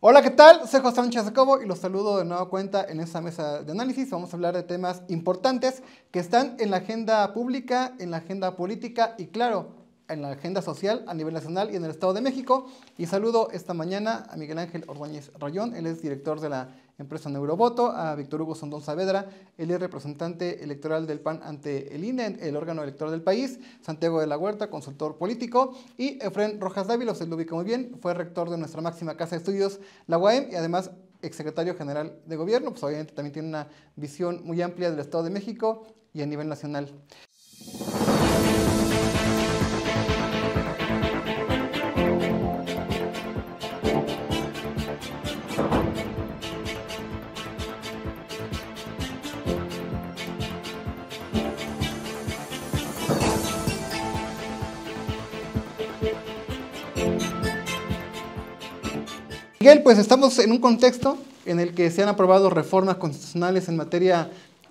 Hola, ¿qué tal? Soy José de Cobo y los saludo de nueva cuenta en esta mesa de análisis. Vamos a hablar de temas importantes que están en la agenda pública, en la agenda política y, claro, en la agenda social a nivel nacional y en el Estado de México. Y saludo esta mañana a Miguel Ángel Ordóñez Rayón, él es director de la Empresa Neurovoto, a Víctor Hugo Sondón Saavedra, el representante electoral del PAN ante el INE, el órgano electoral del país, Santiago de la Huerta, consultor político, y Efren Rojas Dávila, usted lo ubica muy bien, fue rector de nuestra máxima casa de estudios, la UAM, y además exsecretario general de gobierno, pues obviamente también tiene una visión muy amplia del Estado de México y a nivel nacional. Miguel, pues estamos en un contexto en el que se han aprobado reformas constitucionales en materia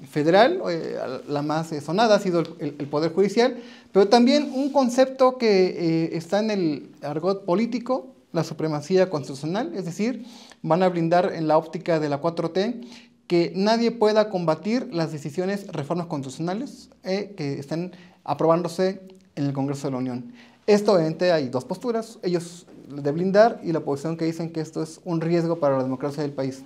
federal, eh, la más eh, sonada ha sido el, Poder Judicial, pero también un concepto que eh, está en el argot político, la supremacía constitucional, es decir, van a brindar en la óptica de la 4T que nadie pueda combatir las decisiones, reformas constitucionales que están aprobándose en el Congreso de la Unión. Esto, obviamente, hay dos posturas. Ellos de blindar y la posición que dicen que esto es un riesgo para la democracia del país.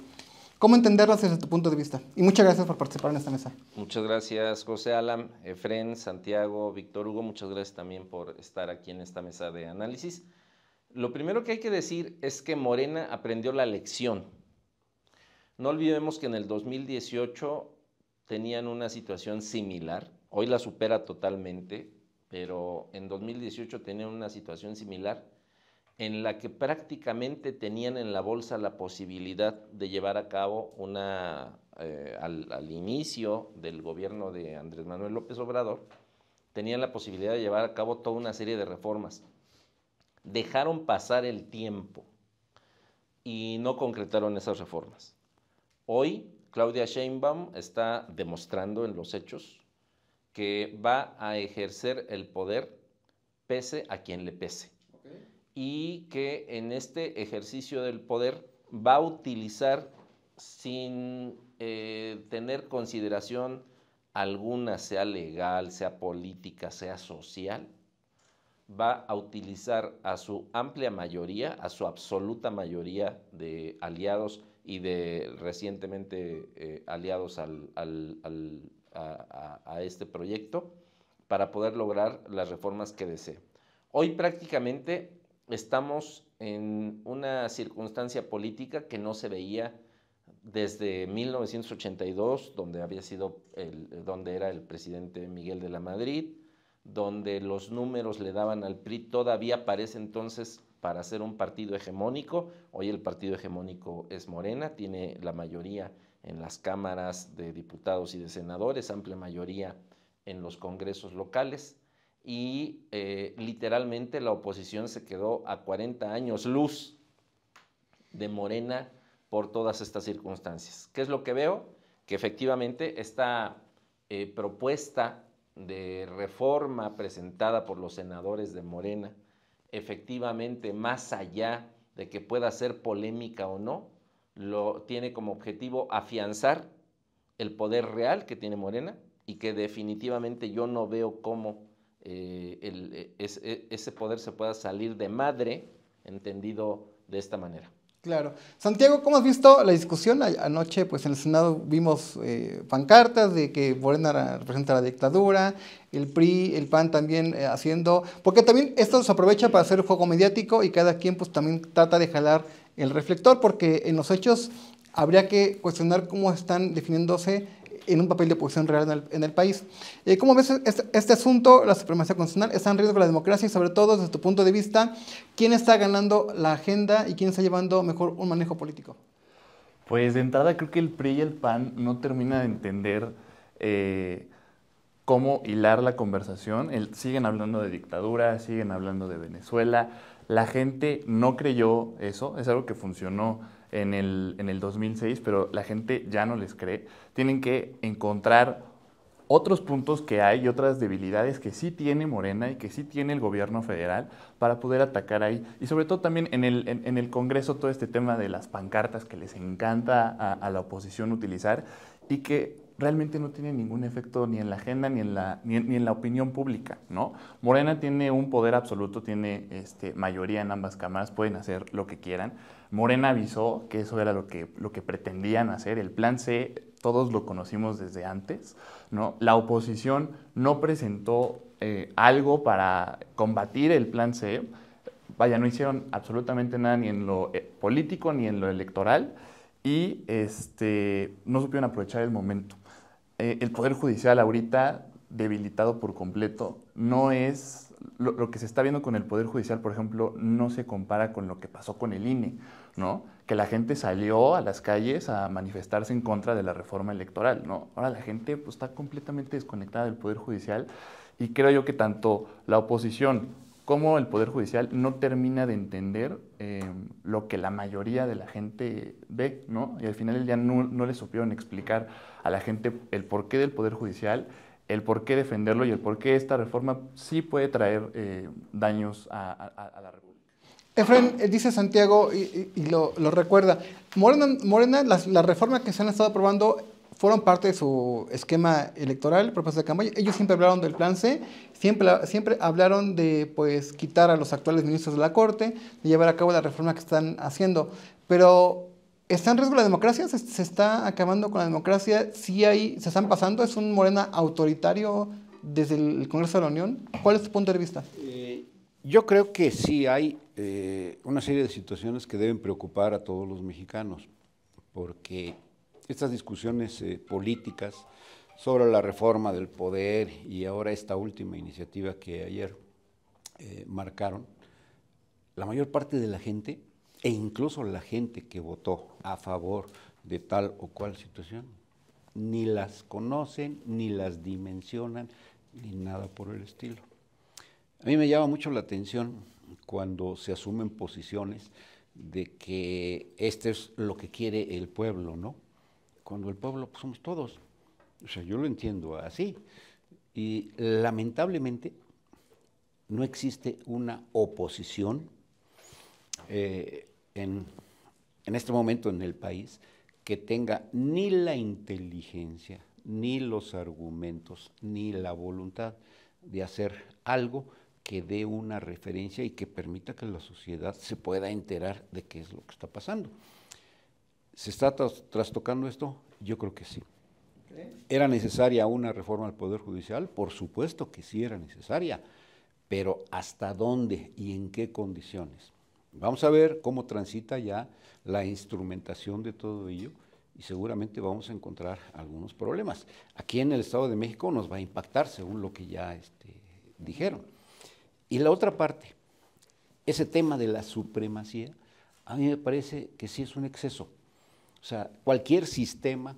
¿Cómo entenderlas desde tu punto de vista? Y muchas gracias por participar en esta mesa. Muchas gracias, José Alam, Efren, Santiago, Víctor Hugo. Muchas gracias también por estar aquí en esta mesa de análisis. Lo primero que hay que decir es que Morena aprendió la lección. No olvidemos que en el 2018 tenían una situación similar. Hoy la supera totalmente, pero en 2018 tenían una situación similar en la que prácticamente tenían en la bolsa la posibilidad de llevar a cabo una, eh, al, al, inicio del gobierno de Andrés Manuel López Obrador, tenían la posibilidad de llevar a cabo toda una serie de reformas. Dejaron pasar el tiempo y no concretaron esas reformas. Hoy Claudia Sheinbaum está demostrando en los hechos que va a ejercer el poder pese a quien le pese y que en este ejercicio del poder va a utilizar sin eh, tener consideración alguna, sea legal, sea política, sea social, va a utilizar a su amplia mayoría, a su absoluta mayoría de aliados y de recientemente eh, aliados a, a este proyecto para poder lograr las reformas que desee. Hoy prácticamente estamos en una circunstancia política que no se veía desde 1982, donde había sido donde era el presidente Miguel de la Madrid, donde los números le daban al PRI todavía parece entonces para ser un partido hegemónico. Hoy el partido hegemónico es Morena, tiene la mayoría en las cámaras de diputados y de senadores, amplia mayoría en los congresos locales, y eh, literalmente la oposición se quedó a 40 años luz de Morena por todas estas circunstancias. ¿Qué es lo que veo? Que efectivamente esta eh, propuesta de reforma presentada por los senadores de Morena, efectivamente más allá de que pueda ser polémica o no, lo tiene como objetivo afianzar el poder real que tiene Morena y que definitivamente yo no veo cómo eh, eh, eh, ese poder se pueda salir de madre, entendido de esta manera. Claro. Santiago, ¿cómo has visto la discusión? Anoche, pues en el Senado vimos pancartas de que Morena representa la dictadura, el PRI, el PAN también haciendo, porque también esto se aprovecha para hacer un juego mediático y cada quien pues también trata de jalar el reflector, porque en los hechos habría que cuestionar cómo están definiéndose en un papel de oposición real en el, país. Eh, ¿Cómo ves este, este, asunto, la supremacía constitucional? ¿Está en riesgo la democracia? Y sobre todo, desde tu punto de vista, ¿quién está ganando la agenda y quién está llevando mejor un manejo político? Pues de entrada creo que el PRI y el PAN no termina de entender eh, cómo hilar la conversación. siguen hablando de dictadura, siguen hablando de Venezuela. La gente no creyó eso, es algo que funcionó en el, en el 2006, pero la gente ya no les cree. Tienen que encontrar otros puntos que hay y otras debilidades que sí tiene Morena y que sí tiene el gobierno federal para poder atacar ahí. Y sobre todo también en el, en, el Congreso todo este tema de las pancartas que les encanta a, la oposición utilizar y que realmente no tiene ningún efecto ni en la agenda ni en la, ni en la opinión pública. ¿no? Morena tiene un poder absoluto, tiene este, mayoría en ambas cámaras, pueden hacer lo que quieran. Morena avisó que eso era lo que, lo que pretendían hacer. El plan C todos lo conocimos desde antes. ¿no? La oposición no presentó eh, algo para combatir el plan C. Vaya, no hicieron absolutamente nada ni en lo eh, político ni en lo electoral y este, no supieron aprovechar el momento. Eh, el Poder Judicial ahorita debilitado por completo no es lo, que se está viendo con el Poder Judicial, por ejemplo, no se compara con lo que pasó con el INE, ¿no? Que la gente salió a las calles a manifestarse en contra de la reforma electoral, ¿no? Ahora la gente pues, está completamente desconectada del Poder Judicial y creo yo que tanto la oposición como el Poder Judicial no termina de entender em, lo que la mayoría de la gente ve, ¿no? Y al final ya no, no le supieron explicar a la gente el porqué del Poder Judicial el por qué defenderlo y el por qué esta reforma sí puede traer eh, daños a, la República. Efren, eh, dice Santiago, y, lo, recuerda, Morena, Morena las, reformas que se han estado aprobando fueron parte de su esquema electoral, propuesta de campaña. Ellos siempre hablaron del plan C, siempre, siempre hablaron de pues, quitar a los actuales ministros de la Corte, de llevar a cabo la reforma que están haciendo. Pero ¿Está en riesgo la democracia? ¿Se, está acabando con la democracia? ¿Sí hay, se están pasando? ¿Es un Morena autoritario desde el Congreso de la Unión? ¿Cuál es tu punto de vista? Eh, yo creo que sí hay eh, una serie de situaciones que deben preocupar a todos los mexicanos, porque estas discusiones eh, políticas sobre la reforma del poder y ahora esta última iniciativa que ayer marcaron, la mayor parte de la gente e incluso la gente que votó a favor de tal o cual situación, ni las conocen, ni las dimensionan, ni nada por el estilo. A mí me llama mucho la atención cuando se asumen posiciones de que este es lo que quiere el pueblo, ¿no? Cuando el pueblo pues, somos todos. O sea, yo lo entiendo así. Y lamentablemente no existe una oposición eh, en, este momento en el país que tenga ni la inteligencia, ni los argumentos, ni la voluntad de hacer algo que dé una referencia y que permita que la sociedad se pueda enterar de qué es lo que está pasando. ¿Se está trastocando esto? Yo creo que sí. ¿Era necesaria una reforma al Poder Judicial? Por supuesto que sí era necesaria, pero ¿hasta dónde y en qué condiciones? Vamos a ver cómo transita ya la instrumentación de todo ello y seguramente vamos a encontrar algunos problemas. Aquí en el Estado de México nos va a impactar según lo que ya este, dijeron. Y la otra parte, ese tema de la supremacía, a mí me parece que sí es un exceso. O sea, cualquier sistema,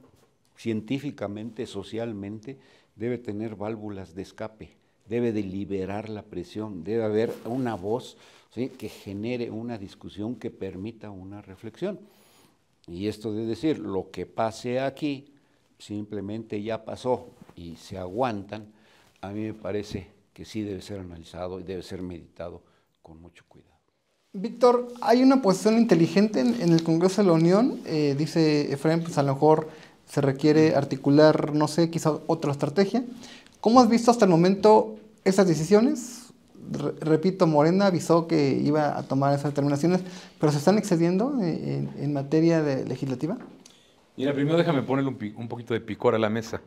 científicamente, socialmente, debe tener válvulas de escape debe de liberar la presión, debe haber una voz que genere una discusión que permita una reflexión. Y esto de decir, lo que pase aquí simplemente ya pasó y se aguantan, a mí me parece que sí debe ser analizado y debe ser meditado con mucho cuidado. Víctor, hay una posición inteligente en, el Congreso de la Unión, eh, dice Efraín, pues a lo mejor se requiere articular, no sé, quizá otra estrategia. ¿Cómo has visto hasta el momento esas decisiones, repito, Morena avisó que iba a tomar esas determinaciones, pero se están excediendo en, materia de legislativa. Mira, primero déjame ponerle un, poquito de picor a la mesa.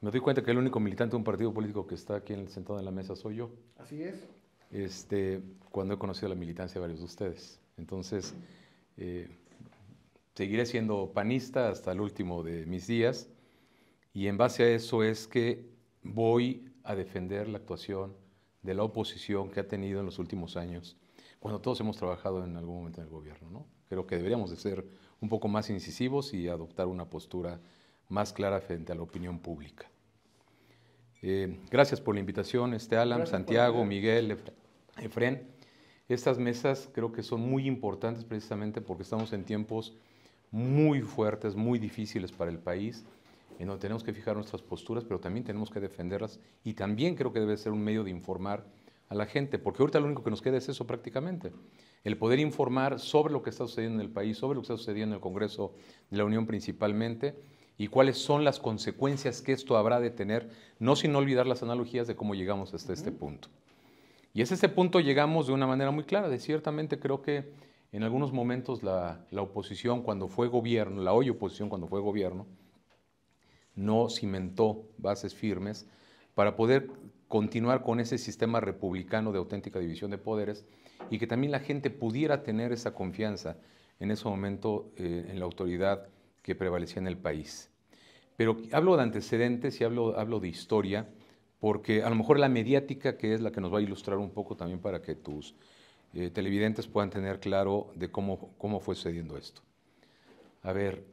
Me doy cuenta que el único militante de un partido político que está aquí sentado en la mesa soy yo. Así es. Este, cuando he conocido la militancia de varios de ustedes. Entonces, eh, seguiré siendo panista hasta el último de mis días y en base a eso es que voy a defender la actuación de la oposición que ha tenido en los últimos años, cuando todos hemos trabajado en algún momento en el gobierno. ¿no? Creo que deberíamos de ser un poco más incisivos y adoptar una postura más clara frente a la opinión pública. Eh, gracias por la invitación, este Alan, Santiago, Miguel, Efren. Estas mesas creo que son muy importantes precisamente porque estamos en tiempos muy fuertes, muy difíciles para el país en donde tenemos que fijar nuestras posturas, pero también tenemos que defenderlas y también creo que debe ser un medio de informar a la gente, porque ahorita lo único que nos queda es eso prácticamente, el poder informar sobre lo que está sucediendo en el país, sobre lo que está sucediendo en el Congreso de la Unión principalmente y cuáles son las consecuencias que esto habrá de tener, no sin olvidar las analogías de cómo llegamos hasta este punto. Y a este punto llegamos de una manera muy clara, de ciertamente creo que en algunos momentos la, la oposición cuando fue gobierno, la hoy oposición cuando fue gobierno, no cimentó bases firmes para poder continuar con ese sistema republicano de auténtica división de poderes y que también la gente pudiera tener esa confianza en ese momento eh, en la autoridad que prevalecía en el país. Pero hablo de antecedentes y hablo, hablo de historia, porque a lo mejor la mediática, que es la que nos va a ilustrar un poco también para que tus eh, televidentes puedan tener claro de cómo, cómo fue sucediendo esto. A ver,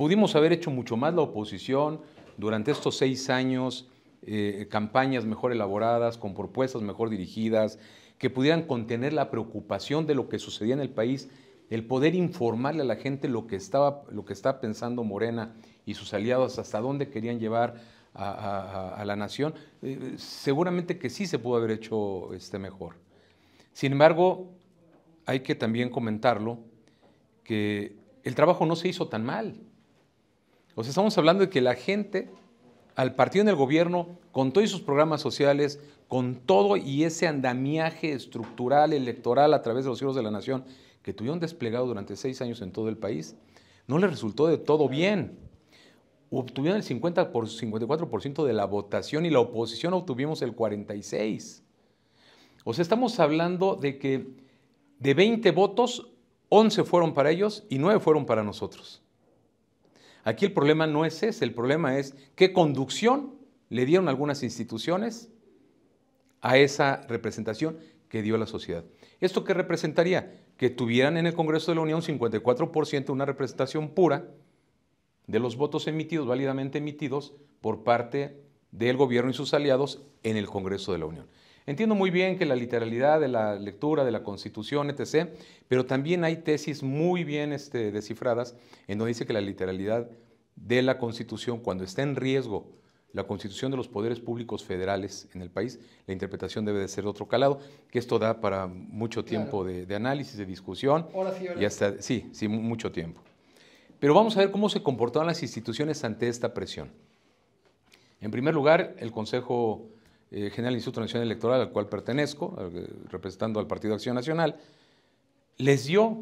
Pudimos haber hecho mucho más la oposición durante estos seis años, eh, campañas mejor elaboradas, con propuestas mejor dirigidas, que pudieran contener la preocupación de lo que sucedía en el país, el poder informarle a la gente lo que estaba, lo que está pensando Morena y sus aliados, hasta dónde querían llevar a, la nación, eh, seguramente que sí se pudo haber hecho este mejor. Sin embargo, hay que también comentarlo que el trabajo no se hizo tan mal. O sea, estamos hablando de que la gente, al partido en el gobierno, con todos sus programas sociales, con todo y ese andamiaje estructural, electoral a través de los cielos de la nación, que tuvieron desplegado durante seis años en todo el país, no le resultó de todo bien. Obtuvieron el 54% de la votación y la oposición obtuvimos el 46%. O sea, estamos hablando de que de 20 votos, 11 fueron para ellos y 9 fueron para nosotros. Aquí el problema no es ese, el problema es qué conducción le dieron algunas instituciones a esa representación que dio la sociedad. ¿Esto qué representaría? Que tuvieran en el Congreso de la Unión 54% una representación pura de los votos emitidos, válidamente emitidos, por parte del gobierno y sus aliados en el Congreso de la Unión. Entiendo muy bien que la literalidad de la lectura de la Constitución, etc., pero también hay tesis muy bien este, descifradas en donde dice que la literalidad de la Constitución, cuando está en riesgo la constitución de los poderes públicos federales en el país, la interpretación debe de ser de otro calado, que esto da para mucho tiempo de, análisis, de discusión. Y hasta, sí, sí, mucho tiempo. Pero vamos a ver cómo se comportaron las instituciones ante esta presión. En primer lugar, el Consejo eh, general Instituto Nacional Electoral, al cual pertenezco, representando al Partido Acción Nacional, les dio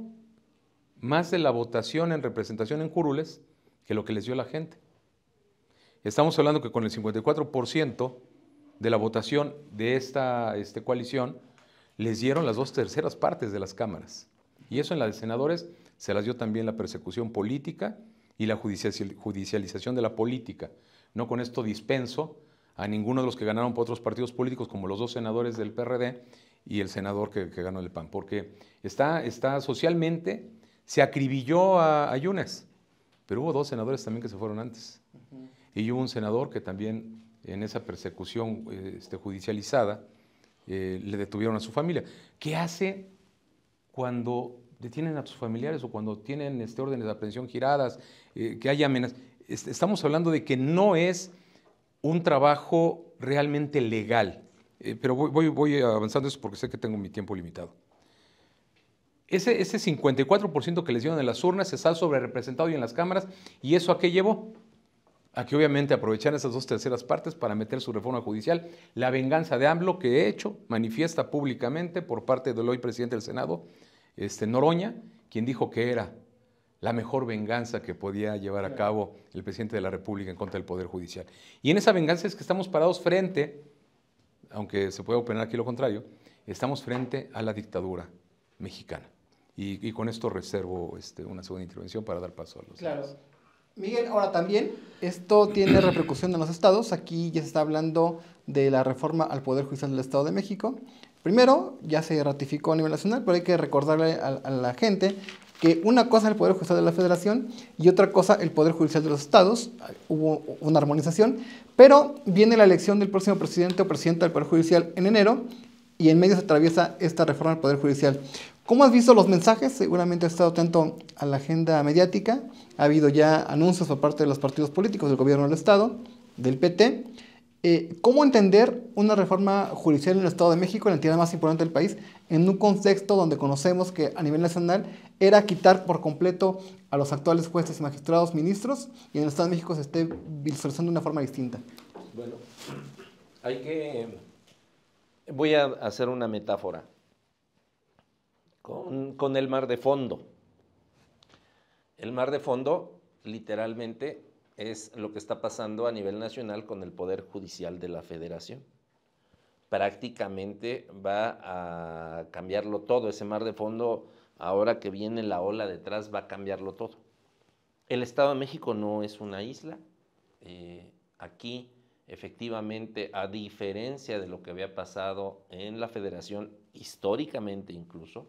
más de la votación en representación en curules que lo que les dio la gente. Estamos hablando que con el 54% de la votación de esta este coalición les dieron las dos terceras partes de las cámaras. Y eso en la de senadores se las dio también la persecución política y la judicialización de la política. No con esto dispenso a ninguno de los que ganaron por otros partidos políticos, como los dos senadores del PRD y el senador que, ganó el PAN, porque está, está socialmente, se acribilló a, Ayunas Yunes, pero hubo dos senadores también que se fueron antes. Y hubo un senador que también en esa persecución este, judicializada eh, le detuvieron a su familia. ¿Qué hace cuando detienen a sus familiares o cuando tienen este, órdenes de aprehensión giradas, eh, que haya amenazas? Este, estamos hablando de que no es un trabajo realmente legal. Eh, pero voy, avanzando eso porque sé que tengo mi tiempo limitado. Ese, ese 54% que les dieron en las urnas se está representado y en las cámaras. ¿Y eso a qué llevó? A que obviamente aprovechar esas dos terceras partes para meter su reforma judicial. La venganza de AMLO que he hecho manifiesta públicamente por parte del hoy presidente del Senado, este, Noroña, quien dijo que era la mejor venganza que podía llevar a cabo el presidente de la República en contra del Poder Judicial. Y en esa venganza es que estamos parados frente, aunque se puede opinar aquí lo contrario, estamos frente a la dictadura mexicana. Y, con esto reservo este, una segunda intervención para dar paso a los. Claro. Miguel, ahora también, esto tiene repercusión en los estados. Aquí ya se está hablando de la reforma al Poder Judicial del Estado de México. Primero, ya se ratificó a nivel nacional, pero hay que recordarle a la gente que una cosa es el Poder Judicial de la Federación y otra cosa el Poder Judicial de los Estados. Hubo una armonización, pero viene la elección del próximo presidente o presidenta del Poder Judicial en enero y en medio se atraviesa esta reforma del Poder Judicial. ¿Cómo has visto los mensajes? Seguramente has estado atento a la agenda mediática. Ha habido ya anuncios por parte de los partidos políticos, del gobierno del Estado, del PT. Eh, ¿Cómo entender una reforma judicial en el Estado de México, la entidad más importante del país, en un contexto donde conocemos que a nivel nacional era quitar por completo a los actuales jueces y magistrados ministros y en el Estado de México se esté visualizando de una forma distinta. Bueno, hay que... Voy a hacer una metáfora con el mar de fondo. El mar de fondo literalmente es lo que está pasando a nivel nacional con el Poder Judicial de la Federación. Prácticamente va a cambiarlo todo. Ese mar de fondo ahora que viene la ola detrás va a cambiarlo todo. El Estado de México no es una isla. Eh, aquí, efectivamente, a diferencia de lo que había pasado en la federación históricamente incluso,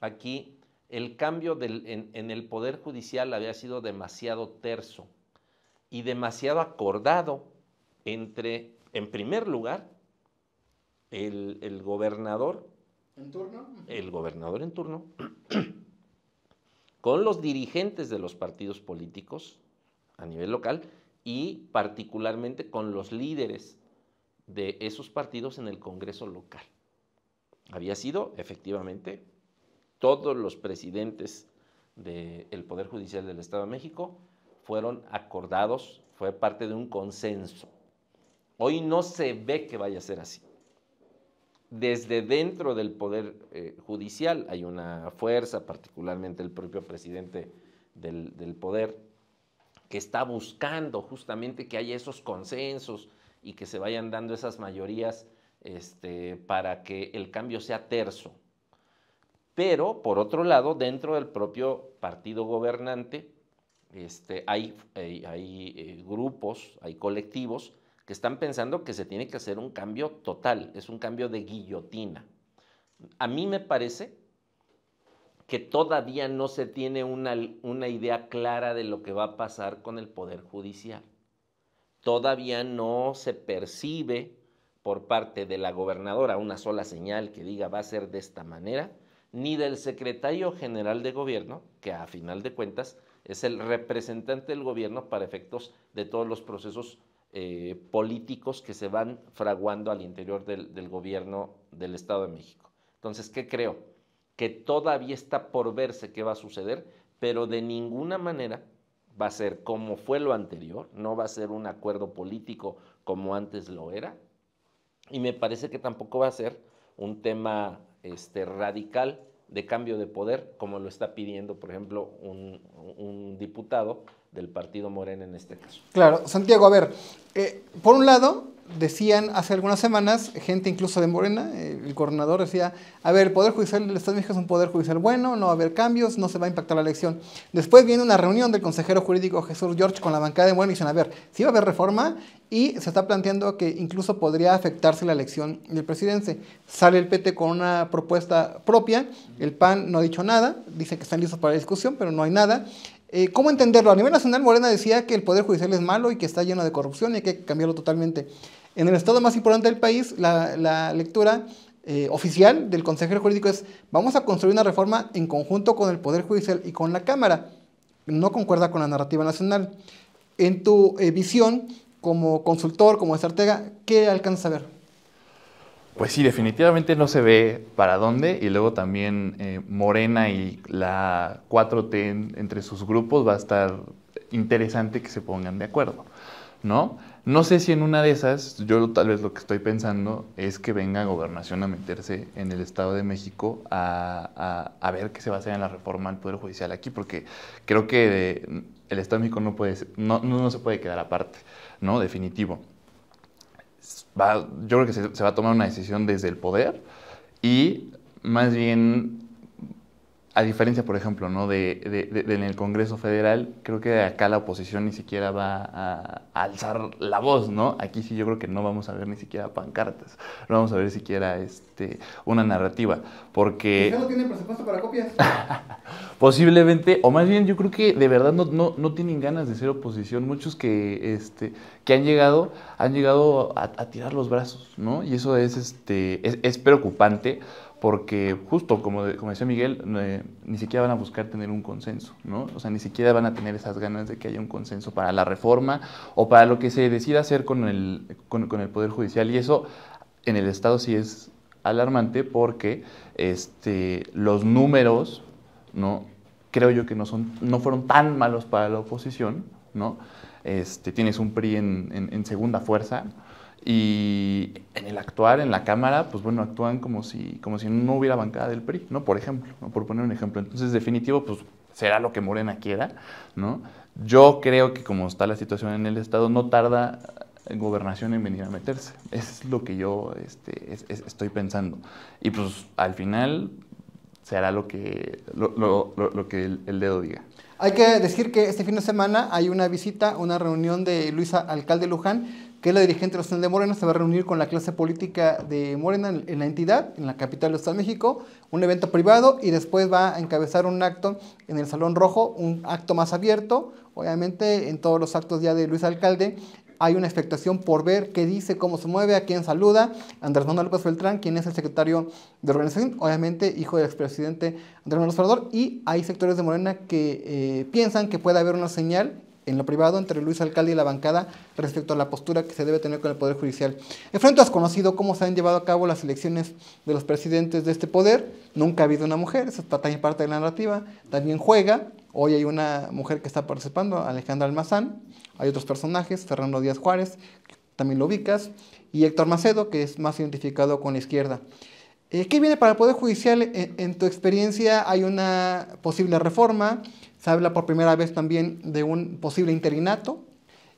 aquí el cambio en, el Poder Judicial había sido demasiado terso y demasiado acordado entre, en primer lugar, el, gobernador ¿En turno? El gobernador en turno, con los dirigentes de los partidos políticos a nivel local y particularmente con los líderes de esos partidos en el Congreso local. Había sido, efectivamente, todos los presidentes del Poder Judicial del Estado de México fueron acordados, fue parte de un consenso. Hoy no se ve que vaya a ser así desde dentro del Poder eh, Judicial. Hay una fuerza, particularmente el propio presidente del, Poder, que está buscando justamente que haya esos consensos y que se vayan dando esas mayorías este, para que el cambio sea terso. Pero, por otro lado, dentro del propio partido gobernante, este, hay, hay, eh, grupos, hay colectivos que están pensando que se tiene que hacer un cambio total, es un cambio de guillotina. A mí me parece que todavía no se tiene una, una idea clara de lo que va a pasar con el Poder Judicial. Todavía no se percibe por parte de la gobernadora una sola señal que diga va a ser de esta manera, ni del secretario general de gobierno, que a final de cuentas es el representante del gobierno para efectos de todos los procesos eh, políticos que se van fraguando al interior del, gobierno del Estado de México. Entonces, ¿qué creo? Que todavía está por verse qué va a suceder, pero de ninguna manera va a ser como fue lo anterior, no va a ser un acuerdo político como antes lo era, y me parece que tampoco va a ser un tema este, radical de cambio de poder, como lo está pidiendo, por ejemplo, un diputado del partido Morena en este caso. Claro, Santiago, a ver, eh, por un lado, decían hace algunas semanas, gente incluso de Morena, eh, el gobernador decía, a ver, el Poder Judicial El Estado de México es un Poder Judicial bueno, no va a haber cambios, no se va a impactar la elección. Después viene una reunión del consejero jurídico Jesús George con la bancada de Morena y dicen, a ver, sí va a haber reforma y se está planteando que incluso podría afectarse la elección del presidente. Sale el PT con una propuesta propia, el PAN no ha dicho nada, dice que están listos para la discusión, pero no hay nada. Eh, ¿Cómo entenderlo? A nivel nacional, Morena decía que el Poder Judicial es malo y que está lleno de corrupción y hay que cambiarlo totalmente. En el estado más importante del país, la, lectura eh, oficial del consejero jurídico es vamos a construir una reforma en conjunto con el Poder Judicial y con la Cámara. No concuerda con la narrativa nacional. En tu eh, visión como consultor, como estratega, ¿qué alcanzas a ver? Pues sí, definitivamente no se ve para dónde y luego también eh, Morena y la 4T entre sus grupos va a estar interesante que se pongan de acuerdo, ¿no? No sé si en una de esas, yo tal vez lo que estoy pensando es que venga gobernación a meterse en el Estado de México a, ver qué se va a hacer en la reforma al Poder Judicial aquí, porque creo que el Estado de México no, puede, no, no se puede quedar aparte, ¿no? Definitivo yo creo que se, se va a tomar una decisión desde el poder y más bien a diferencia, por ejemplo, ¿no? De, en el Congreso Federal, creo que acá la oposición ni siquiera va a, alzar la voz, ¿no? Aquí sí yo creo que no vamos a ver ni siquiera pancartas, no vamos a ver siquiera este, una narrativa, porque... no tienen presupuesto para copias? Posiblemente, o más bien yo creo que de verdad no, no, no, tienen ganas de ser oposición. Muchos que, este, que han llegado, han llegado a, tirar los brazos, ¿no? Y eso es, este, es preocupante porque justo como, decía Miguel, eh, ni siquiera van a buscar tener un consenso, ¿no? O sea, ni siquiera van a tener esas ganas de que haya un consenso para la reforma o para lo que se decida hacer con el, con, el Poder Judicial. Y eso en el Estado sí es alarmante porque este, los números, ¿no? Creo yo que no, son, no fueron tan malos para la oposición, ¿no? Este, tienes un PRI en segunda fuerza, y en el actuar, en la Cámara, pues bueno, actúan como si, como si no hubiera bancada del PRI, ¿no? Por ejemplo, ¿no? por poner un ejemplo. Entonces, definitivo, pues será lo que Morena quiera, ¿no? Yo creo que como está la situación en el Estado, no tarda eh, gobernación en venir a meterse. Es lo que yo este, estoy pensando. Y pues al final será lo que, lo, lo, lo, que el, el dedo diga. Hay que decir que este fin de semana hay una visita, una reunión de Luisa Alcalde Luján que la dirigente de Morena se va a reunir con la clase política de Morena en la entidad, en la capital de Estado de México, un evento privado y después va a encabezar un acto en el Salón Rojo, un acto más abierto. Obviamente en todos los actos ya de Luis Alcalde hay una expectación por ver qué dice, cómo se mueve, a quién saluda. Andrés Manuel López Beltrán, quien es el secretario de organización, obviamente hijo del expresidente Andrés Manuel Obrador, y hay sectores de Morena que eh, piensan que puede haber una señal en lo privado entre Luis Alcalde y la bancada respecto a la postura que se debe tener con el Poder Judicial. Enfrente has conocido cómo se han llevado a cabo las elecciones de los presidentes de este poder. Nunca ha habido una mujer, esa está también parte de la narrativa. También juega. Hoy hay una mujer que está participando, Alejandra Almazán. Hay otros personajes, Fernando Díaz Juárez, también lo ubicas, y Héctor Macedo, que es más identificado con la izquierda. Eh, ¿Qué viene para el Poder Judicial? E, en, tu experiencia hay una posible reforma, se habla por primera vez también de un posible interinato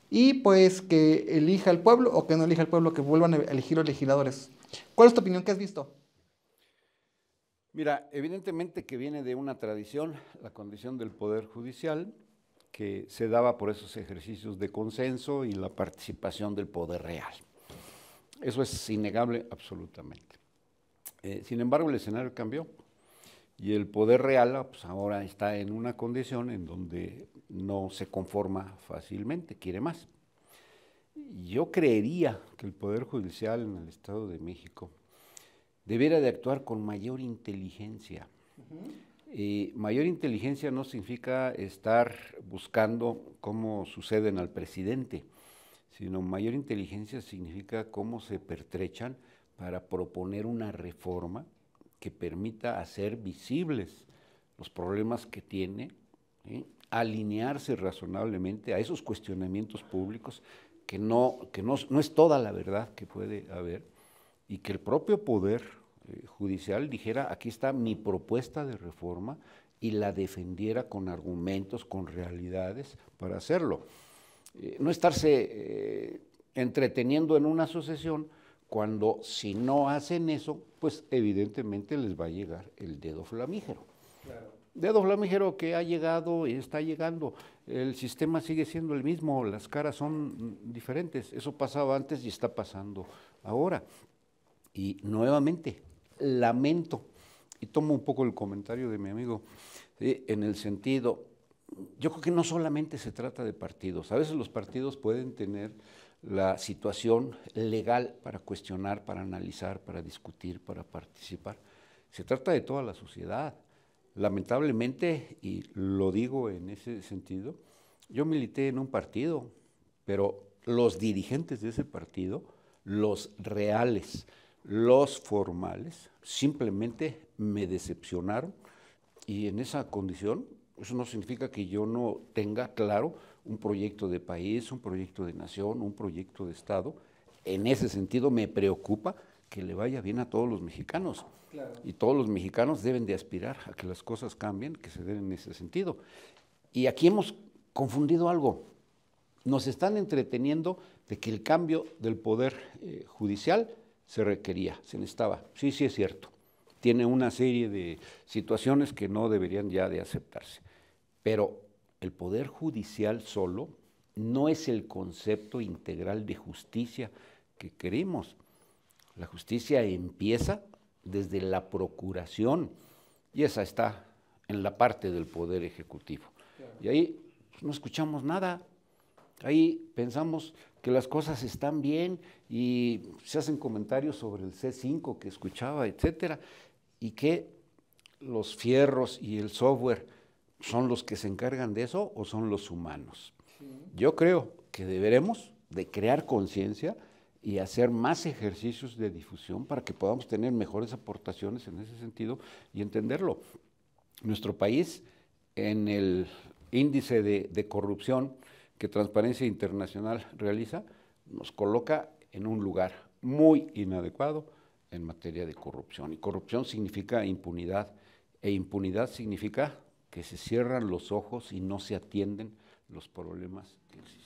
y pues que elija el pueblo o que no elija el pueblo, que vuelvan a elegir los legisladores. ¿Cuál es tu opinión? ¿Qué has visto? Mira, evidentemente que viene de una tradición, la condición del Poder Judicial, que se daba por esos ejercicios de consenso y la participación del Poder Real. Eso es innegable absolutamente. Eh, sin embargo, el escenario cambió. Y el poder real ah, pues, ahora está en una condición en donde no se conforma fácilmente, quiere más. Yo creería que el Poder Judicial en el Estado de México debiera de actuar con mayor inteligencia. Eh, mayor inteligencia no significa estar buscando cómo suceden al presidente, sino mayor inteligencia significa cómo se pertrechan para proponer una reforma que permita hacer visibles los problemas que tiene, alinearse razonablemente a esos cuestionamientos públicos que, no, es toda la verdad que puede haber y que el propio poder eh, judicial dijera, aquí está mi propuesta de reforma y la defendiera con argumentos, con realidades para hacerlo. Eh, no estarse eh, entreteniendo en una sucesión cuando si no hacen eso, pues evidentemente les va a llegar el dedo flamígero. Dedo flamígero que ha llegado y está llegando. El sistema sigue siendo el mismo, las caras son diferentes. Eso pasaba antes y está pasando ahora. Y nuevamente, lamento, y tomo un poco el comentario de mi amigo, en el sentido, yo creo que no solamente se trata de partidos, a veces los partidos pueden tener la situación legal para cuestionar, para analizar, para discutir, para participar. Se trata de toda la sociedad. Lamentablemente, y lo digo en ese sentido, yo milité en un partido, pero los dirigentes de ese partido, los reales, los formales, simplemente me decepcionaron y en esa condición, eso no significa que yo no tenga claro un proyecto de país, un proyecto de nación, un proyecto de Estado. En ese sentido me preocupa que le vaya bien a todos los mexicanos. Y todos los mexicanos deben de aspirar a que las cosas cambien, que se den en ese sentido. Y aquí hemos confundido algo. Nos están entreteniendo de que el cambio del poder eh, judicial se requería, se necesitaba. Sí, sí es cierto. Tiene una serie de situaciones que no deberían ya de aceptarse. Pero el poder judicial solo no es el concepto integral de justicia que queremos. La justicia empieza desde la procuración y esa está en la parte del poder ejecutivo. Y ahí pues, no escuchamos nada. Ahí pensamos que las cosas están bien y se hacen comentarios sobre el C5 que escuchaba, etcétera, y que los fierros y el software ¿son los que se encargan de eso o son los humanos? Yo creo que deberemos de crear conciencia y hacer más ejercicios de difusión para que podamos tener mejores aportaciones en ese sentido y entenderlo. Nuestro país, en el índice de corrupción que Transparencia Internacional realiza, nos coloca en un lugar muy inadecuado en materia de corrupción. Y corrupción significa impunidad, e impunidad significa que se cierran los ojos y no se atienden los problemas que existen.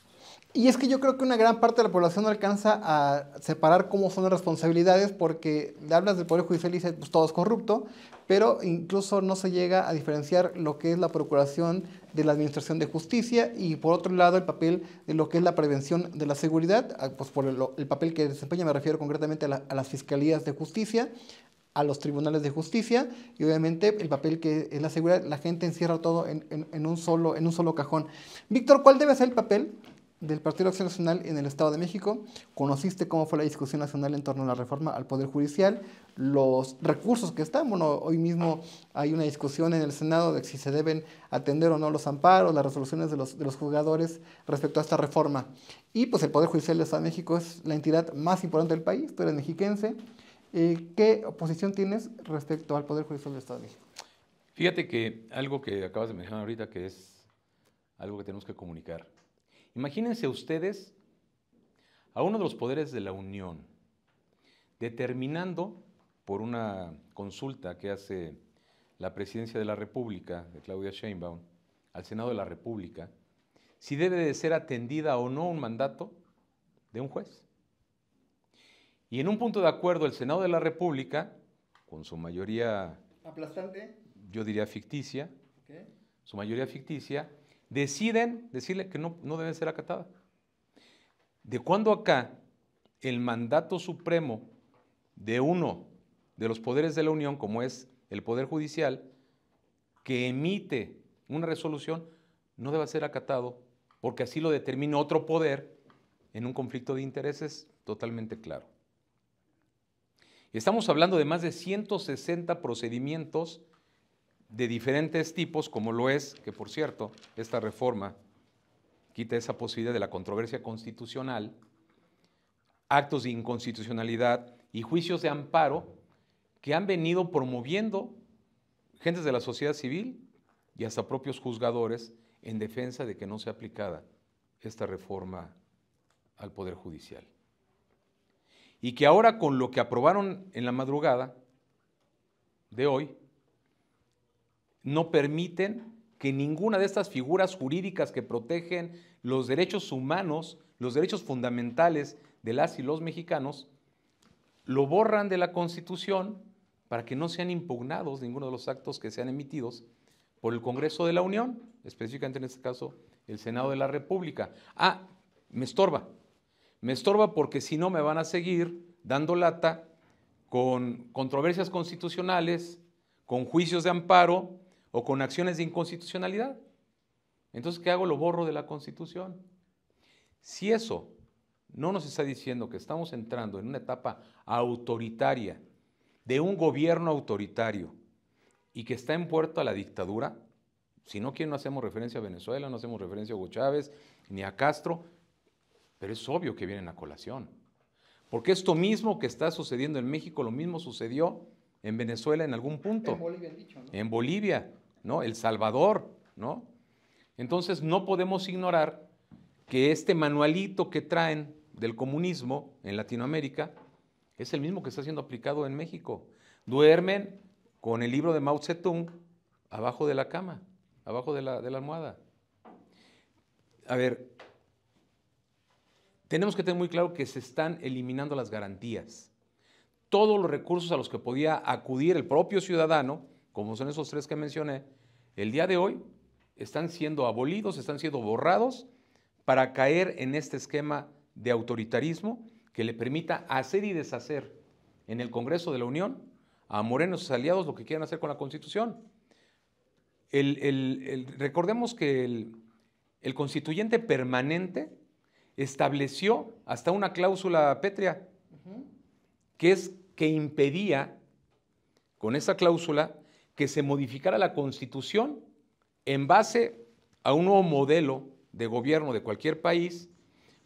Y es que yo creo que una gran parte de la población no alcanza a separar cómo son las responsabilidades porque hablas del Poder Judicial y dices, pues todo es corrupto, pero incluso no se llega a diferenciar lo que es la procuración de la Administración de Justicia y por otro lado el papel de lo que es la prevención de la seguridad, ah, pues por el, papel que desempeña me refiero concretamente a las fiscalías de justicia, a los tribunales de justicia y obviamente el papel que es la seguridad, la gente encierra todo en, un, solo, en un solo cajón. Víctor, ¿cuál debe ser el papel del Partido Acción Nacional en el Estado de México? Conociste cómo fue la discusión nacional en torno a la reforma al Poder Judicial, los recursos que están, bueno, hoy mismo hay una discusión en el Senado de si se deben atender o no los amparos, las resoluciones de los, de respecto a esta reforma. Y pues el Poder Judicial del Estado de México es la entidad más importante del país, pero eres mexiquense, ¿Qué oposición tienes respecto al Poder Judicial del Estado de Fíjate que algo que acabas de mencionar ahorita, que es algo que tenemos que comunicar. Imagínense ustedes a uno de los poderes de la Unión determinando por una consulta que hace la presidencia de la República, de Claudia Sheinbaum, al Senado de la República, si debe de ser atendida o no un mandato de un juez. Y en un punto de acuerdo, el Senado de la República, con su mayoría... Aplastante. Yo diría ficticia. Su mayoría ficticia, deciden decirle que no, no debe ser acatada. ¿De cuándo acá el mandato supremo de uno de los poderes de la Unión, como es el Poder Judicial, que emite una resolución, no debe ser acatado porque así lo determina otro poder en un conflicto de intereses totalmente claro. Estamos hablando de más de 160 procedimientos de diferentes tipos, como lo es, que por cierto, esta reforma quita esa posibilidad de la controversia constitucional, actos de inconstitucionalidad y juicios de amparo que han venido promoviendo gentes de la sociedad civil y hasta propios juzgadores en defensa de que no sea aplicada esta reforma al Poder Judicial y que ahora con lo que aprobaron en la madrugada de hoy, no permiten que ninguna de estas figuras jurídicas que protegen los derechos humanos, los derechos fundamentales de las y los mexicanos, lo borran de la Constitución para que no sean impugnados ninguno de los actos que sean emitidos por el Congreso de la Unión, específicamente en este caso el Senado de la República. Ah, me estorba, me estorba porque si no me van a seguir dando lata con controversias constitucionales, con juicios de amparo o con acciones de inconstitucionalidad. Entonces, ¿qué hago? Lo borro de la Constitución. Si eso no nos está diciendo que estamos entrando en una etapa autoritaria, de un gobierno autoritario, y que está en puerto a la dictadura, si no, ¿quién no hacemos referencia a Venezuela, no hacemos referencia a Hugo Chávez, ni a Castro, pero es obvio que vienen a colación. Porque esto mismo que está sucediendo en México, lo mismo sucedió en Venezuela en algún punto. En Bolivia, ¿no? Bolivia, El Salvador, ¿no? Entonces no podemos ignorar que este manualito que traen del comunismo en Latinoamérica es el mismo que está siendo aplicado en México. Duermen con el libro de Mao Zedong abajo de la cama, abajo de la, de la almohada. A ver, tenemos que tener muy claro que se están eliminando las garantías. Todos los recursos a los que podía acudir el propio ciudadano, como son esos tres que mencioné, el día de hoy están siendo abolidos, están siendo borrados para caer en este esquema de autoritarismo que le permita hacer y deshacer en el Congreso de la Unión a morenos y aliados lo que quieran hacer con la Constitución. recordemos que el constituyente permanente estableció hasta una cláusula pétrea, que es que impedía, con esa cláusula, que se modificara la constitución en base a un nuevo modelo de gobierno de cualquier país,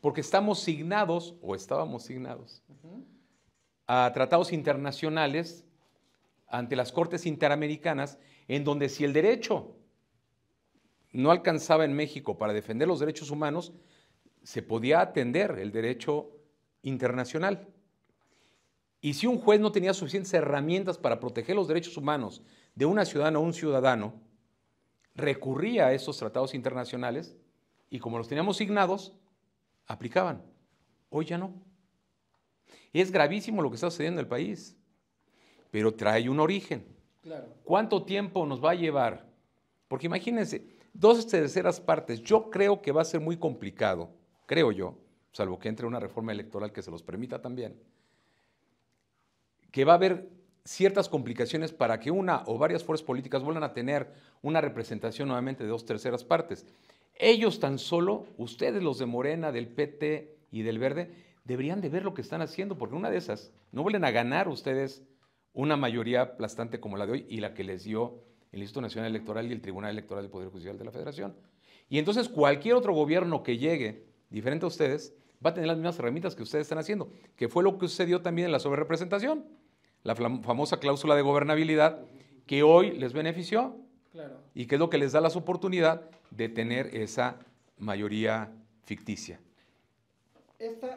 porque estamos signados, o estábamos signados, a tratados internacionales ante las Cortes Interamericanas, en donde si el derecho no alcanzaba en México para defender los derechos humanos, se podía atender el derecho internacional. Y si un juez no tenía suficientes herramientas para proteger los derechos humanos de una ciudadana o un ciudadano, recurría a esos tratados internacionales y como los teníamos signados, aplicaban. Hoy ya no. Es gravísimo lo que está sucediendo en el país, pero trae un origen. ¿Cuánto tiempo nos va a llevar? Porque imagínense, dos terceras partes, yo creo que va a ser muy complicado creo yo, salvo que entre una reforma electoral que se los permita también, que va a haber ciertas complicaciones para que una o varias fuerzas políticas vuelvan a tener una representación nuevamente de dos terceras partes. Ellos tan solo, ustedes los de Morena, del PT y del Verde, deberían de ver lo que están haciendo, porque una de esas, no vuelven a ganar ustedes una mayoría aplastante como la de hoy y la que les dio el Instituto Nacional Electoral y el Tribunal Electoral del Poder Judicial de la Federación. Y entonces cualquier otro gobierno que llegue diferente a ustedes, va a tener las mismas herramientas que ustedes están haciendo, que fue lo que sucedió también en la sobrerepresentación, la famosa cláusula de gobernabilidad que hoy les benefició y que es lo que les da la oportunidad de tener esa mayoría ficticia.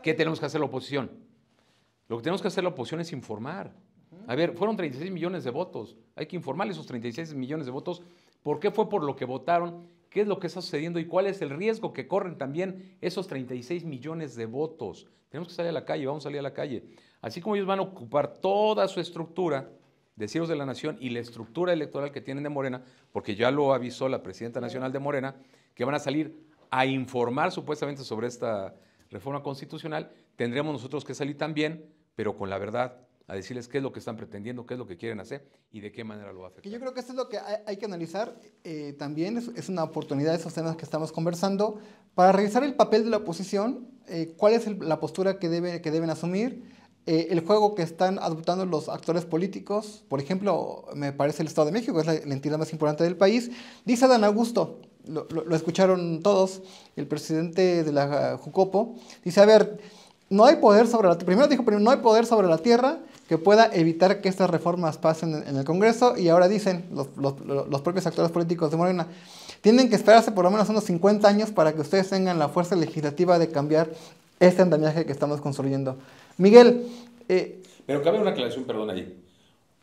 ¿Qué tenemos que hacer la oposición? Lo que tenemos que hacer la oposición es informar. A ver, fueron 36 millones de votos. Hay que informar esos 36 millones de votos. ¿Por qué fue por lo que votaron? qué es lo que está sucediendo y cuál es el riesgo que corren también esos 36 millones de votos. Tenemos que salir a la calle, vamos a salir a la calle. Así como ellos van a ocupar toda su estructura de de la Nación y la estructura electoral que tienen de Morena, porque ya lo avisó la presidenta nacional de Morena, que van a salir a informar supuestamente sobre esta reforma constitucional, tendremos nosotros que salir también, pero con la verdad, a decirles qué es lo que están pretendiendo, qué es lo que quieren hacer y de qué manera lo va a afectar. Yo creo que esto es lo que hay, que analizar. Eh, también es, una oportunidad, de esos temas que estamos conversando, para revisar el papel de la oposición, eh, cuál es la postura que, deben asumir, eh, el juego que están adoptando los actores políticos. Por ejemplo, me parece el Estado de México, es la, entidad más importante del país. Dice Dan Augusto, lo, escucharon todos, el presidente de la Jucopo, dice, a ver, no hay poder sobre la tierra. Primero dijo, primero, no hay poder sobre la tierra que pueda evitar que estas reformas pasen en el Congreso. Y ahora dicen los, propios actores políticos de Morena, tienen que esperarse por lo menos unos 50 años para que ustedes tengan la fuerza legislativa de cambiar este andamiaje que estamos construyendo. Miguel... Eh, Pero cabe una aclaración, perdón, allí.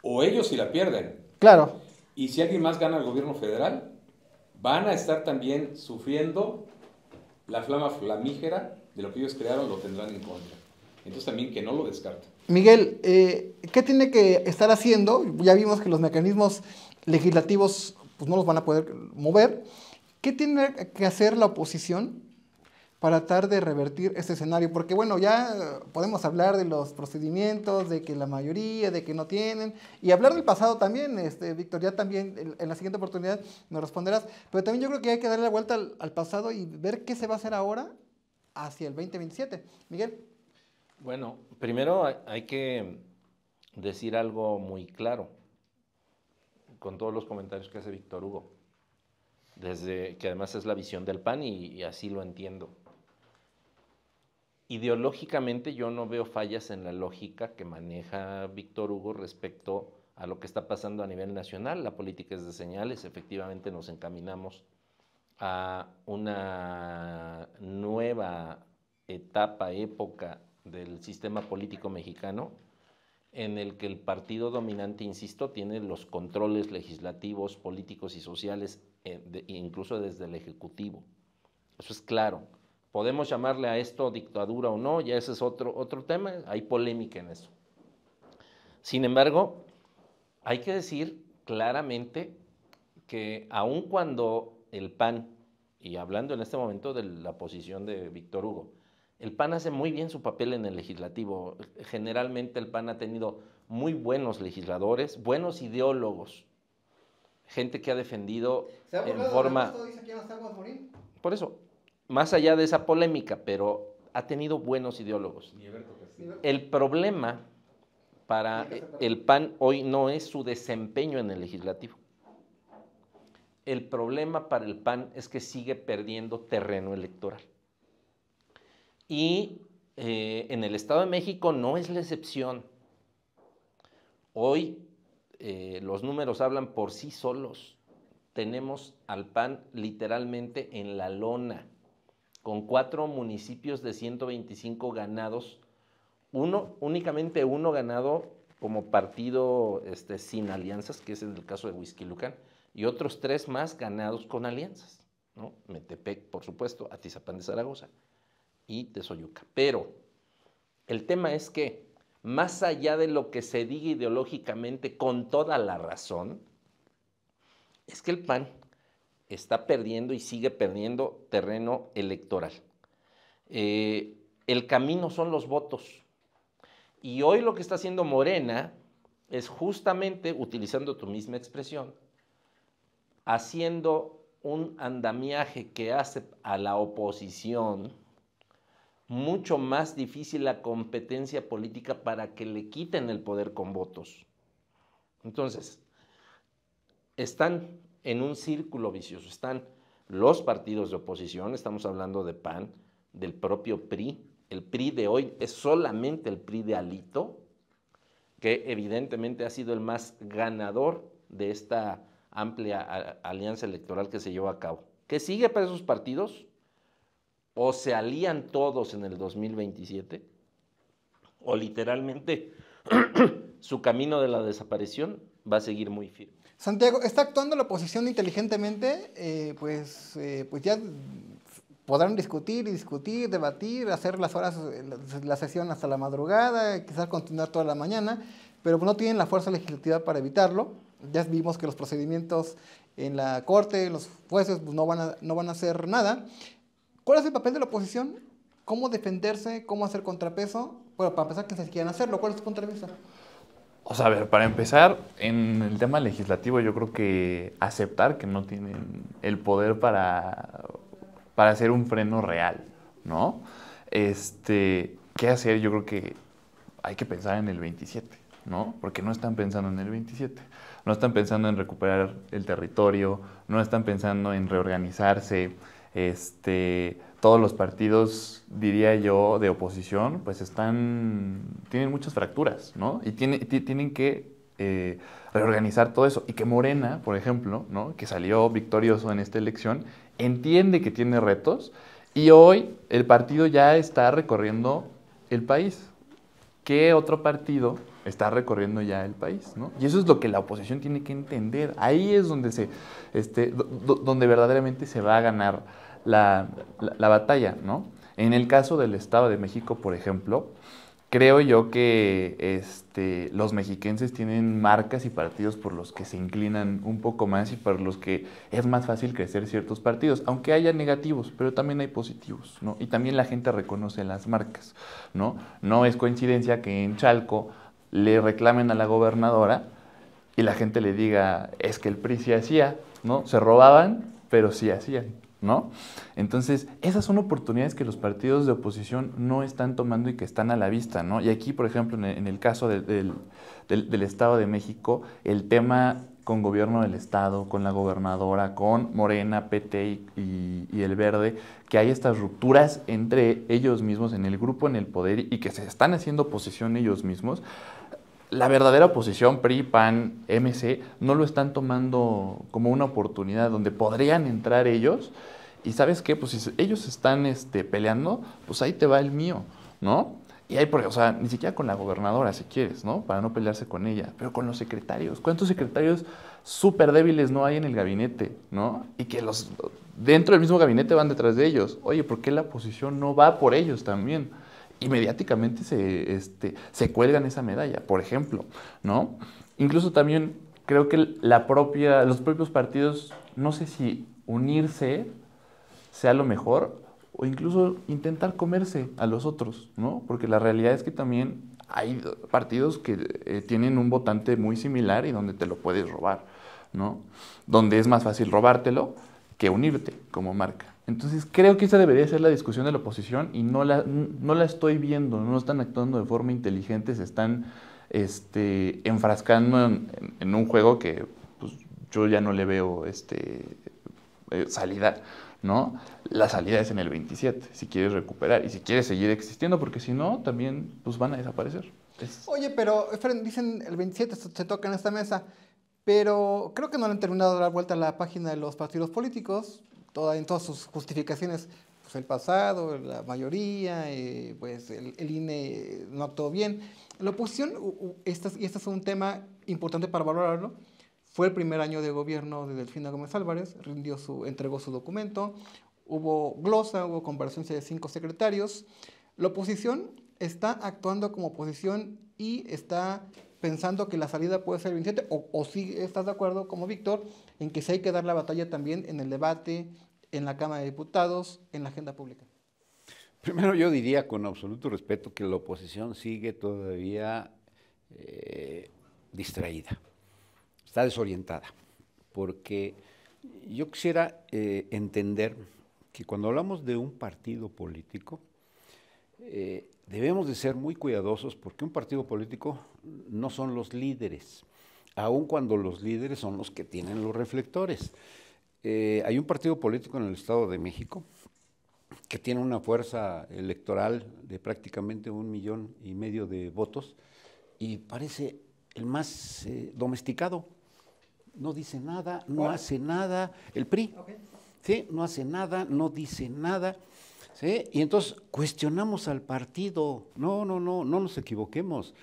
O ellos si la pierden. Claro. Y si alguien más gana el gobierno federal, van a estar también sufriendo la flama flamígera de lo que ellos crearon, lo tendrán en contra. Entonces también que no lo descarte. Miguel, eh, ¿qué tiene que estar haciendo? Ya vimos que los mecanismos legislativos pues, no los van a poder mover. ¿Qué tiene que hacer la oposición para tratar de revertir este escenario? Porque bueno, ya podemos hablar de los procedimientos, de que la mayoría, de que no tienen, y hablar del pasado también, este, Víctor, ya también en la siguiente oportunidad nos responderás, pero también yo creo que hay que darle la vuelta al pasado y ver qué se va a hacer ahora hacia el 2027. Miguel. Bueno, primero hay que decir algo muy claro con todos los comentarios que hace Víctor Hugo, desde que además es la visión del PAN y, y así lo entiendo. Ideológicamente yo no veo fallas en la lógica que maneja Víctor Hugo respecto a lo que está pasando a nivel nacional. La política es de señales, efectivamente nos encaminamos a una nueva etapa, época del sistema político mexicano, en el que el partido dominante, insisto, tiene los controles legislativos, políticos y sociales, eh, incluso desde el Ejecutivo. Eso es claro. Podemos llamarle a esto dictadura o no, ya ese es otro, otro tema, hay polémica en eso. Sin embargo, hay que decir claramente que aun cuando el PAN, y hablando en este momento de la posición de Víctor Hugo, el PAN hace muy bien su papel en el legislativo. Generalmente el PAN ha tenido muy buenos legisladores, buenos ideólogos, gente que ha defendido en forma... Por eso, más allá de esa polémica, pero ha tenido buenos ideólogos. El problema para el PAN hoy no es su desempeño en el legislativo. El problema para el PAN es que sigue perdiendo terreno electoral. Y eh, en el Estado de México no es la excepción. Hoy eh, los números hablan por sí solos. Tenemos al PAN literalmente en la lona, con cuatro municipios de 125 ganados, uno, únicamente uno ganado como partido este, sin alianzas, que es el caso de Huizquilucán, y otros tres más ganados con alianzas, Metepec, por supuesto, Atizapán de Zaragoza y Tesoyuca. Pero el tema es que, más allá de lo que se diga ideológicamente con toda la razón, es que el PAN está perdiendo y sigue perdiendo terreno electoral. Eh, el camino son los votos. Y hoy lo que está haciendo Morena es justamente, utilizando tu misma expresión, haciendo un andamiaje que hace a la oposición mucho más difícil la competencia política para que le quiten el poder con votos. Entonces, están en un círculo vicioso, están los partidos de oposición, estamos hablando de PAN, del propio PRI, el PRI de hoy es solamente el PRI de Alito, que evidentemente ha sido el más ganador de esta amplia alianza electoral que se llevó a cabo. ¿Qué sigue para esos partidos? o se alían todos en el 2027, o literalmente su camino de la desaparición va a seguir muy firme. Santiago, ¿está actuando la oposición inteligentemente? Eh, pues, eh, pues ya podrán discutir y discutir, debatir, hacer las horas, eh, la sesión hasta la madrugada, quizás continuar toda la mañana, pero no tienen la fuerza legislativa para evitarlo. Ya vimos que los procedimientos en la corte, los jueces pues no, van no van a hacer nada. ¿Cuál es el papel de la oposición? ¿Cómo defenderse? ¿Cómo hacer contrapeso? Bueno, para empezar, que se quieran hacerlo. ¿Cuál es tu punto O sea, a ver, para empezar, en el tema legislativo yo creo que aceptar que no tienen el poder para, para hacer un freno real, ¿no? Este, ¿qué hacer? Yo creo que hay que pensar en el 27, ¿no? Porque no están pensando en el 27 no están pensando en recuperar el territorio, no están pensando en reorganizarse, este, todos los partidos, diría yo, de oposición, pues están, tienen muchas fracturas, ¿no? Y tienen que eh, reorganizar todo eso. Y que Morena, por ejemplo, ¿no? que salió victorioso en esta elección, entiende que tiene retos y hoy el partido ya está recorriendo el país. ¿Qué otro partido está recorriendo ya el país? ¿no? Y eso es lo que la oposición tiene que entender. Ahí es donde, se, este, donde verdaderamente se va a ganar la, batalla, ¿no? En el caso del Estado de México, por ejemplo, creo yo que este, los mexiquenses tienen marcas y partidos por los que se inclinan un poco más y por los que es más fácil crecer ciertos partidos, aunque haya negativos, pero también hay positivos, ¿no? Y también la gente reconoce las marcas, ¿no? No es coincidencia que en Chalco le reclamen a la gobernadora y la gente le diga, es que el PRI sí hacía, ¿no? Se robaban, pero sí hacían. ¿no? Entonces, esas son oportunidades que los partidos de oposición no están tomando y que están a la vista, ¿no? Y aquí, por ejemplo, en el, caso del, Estado de México, el tema con gobierno del Estado, con la gobernadora, con Morena, PT y, el Verde, que hay estas rupturas entre ellos mismos, en el grupo, en el poder, y que se están haciendo oposición ellos mismos, la verdadera oposición, PRI, PAN, MC, no lo están tomando como una oportunidad donde podrían entrar ellos. Y sabes qué, pues si ellos están este, peleando, pues ahí te va el mío, ¿no? Y ahí, porque, o sea, ni siquiera con la gobernadora, si quieres, ¿no? Para no pelearse con ella, pero con los secretarios. ¿Cuántos secretarios súper débiles no hay en el gabinete, ¿no? Y que los dentro del mismo gabinete van detrás de ellos. Oye, ¿por qué la oposición no va por ellos también? y mediáticamente se, este, se cuelgan esa medalla, por ejemplo, ¿no? Incluso también creo que la propia, los propios partidos, no sé si unirse sea lo mejor o incluso intentar comerse a los otros, ¿no? Porque la realidad es que también hay partidos que eh, tienen un votante muy similar y donde te lo puedes robar, ¿no? Donde es más fácil robártelo que unirte como marca. Entonces creo que esa debería ser la discusión de la oposición y no la, no la estoy viendo, no están actuando de forma inteligente, se están este, enfrascando en, un juego que pues, yo ya no le veo este, eh, salida. ¿no? La salida es en el 27, si quieres recuperar y si quieres seguir existiendo, porque si no, también pues, van a desaparecer. Oye, pero dicen el 27 se toca en esta mesa, pero creo que no le han terminado de dar vuelta a la página de los partidos políticos en todas sus justificaciones, pues, el pasado, la mayoría, eh, pues el, INE no actuó bien. La oposición, y este es un tema importante para valorarlo, fue el primer año de gobierno de Delfina Gómez Álvarez, rindió su, entregó su documento, hubo glosa, hubo conversación de cinco secretarios. La oposición está actuando como oposición y está pensando que la salida puede ser el 27, o, si estás de acuerdo como Víctor en que se hay que dar la batalla también en el debate, en la Cámara de Diputados, en la agenda pública. Primero yo diría con absoluto respeto que la oposición sigue todavía eh, distraída, está desorientada, porque yo quisiera eh, entender que cuando hablamos de un partido político, eh, Debemos de ser muy cuidadosos porque un partido político no son los líderes, aun cuando los líderes son los que tienen los reflectores. Eh, hay un partido político en el Estado de México que tiene una fuerza electoral de prácticamente un millón y medio de votos y parece el más eh, domesticado. No dice nada, no hace nada. El PRI, sí, no hace nada, no dice nada. Y entonces cuestionamos al partido. No, no, no, no nos equivoquemos.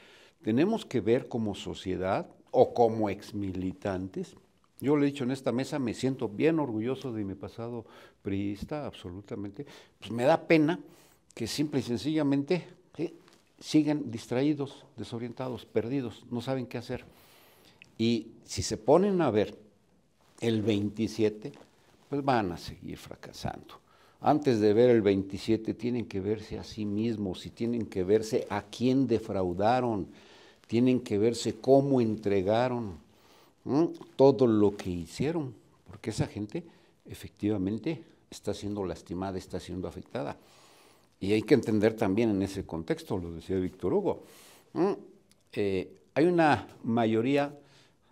Tenemos que ver como sociedad o como exmilitantes. Yo le he dicho en esta mesa, me siento bien orgulloso de mi pasado priista, absolutamente. Pues me da pena que simple y sencillamente sigan distraídos, desorientados, perdidos, no saben qué hacer. Y si se ponen a ver el 27, pues van a seguir fracasando antes de ver el 27, tienen que verse a sí mismos y tienen que verse a quién defraudaron, tienen que verse cómo entregaron todo lo que hicieron, porque esa gente efectivamente está siendo lastimada, está siendo afectada. Y hay que entender también en ese contexto, lo decía Víctor Hugo, eh, hay una mayoría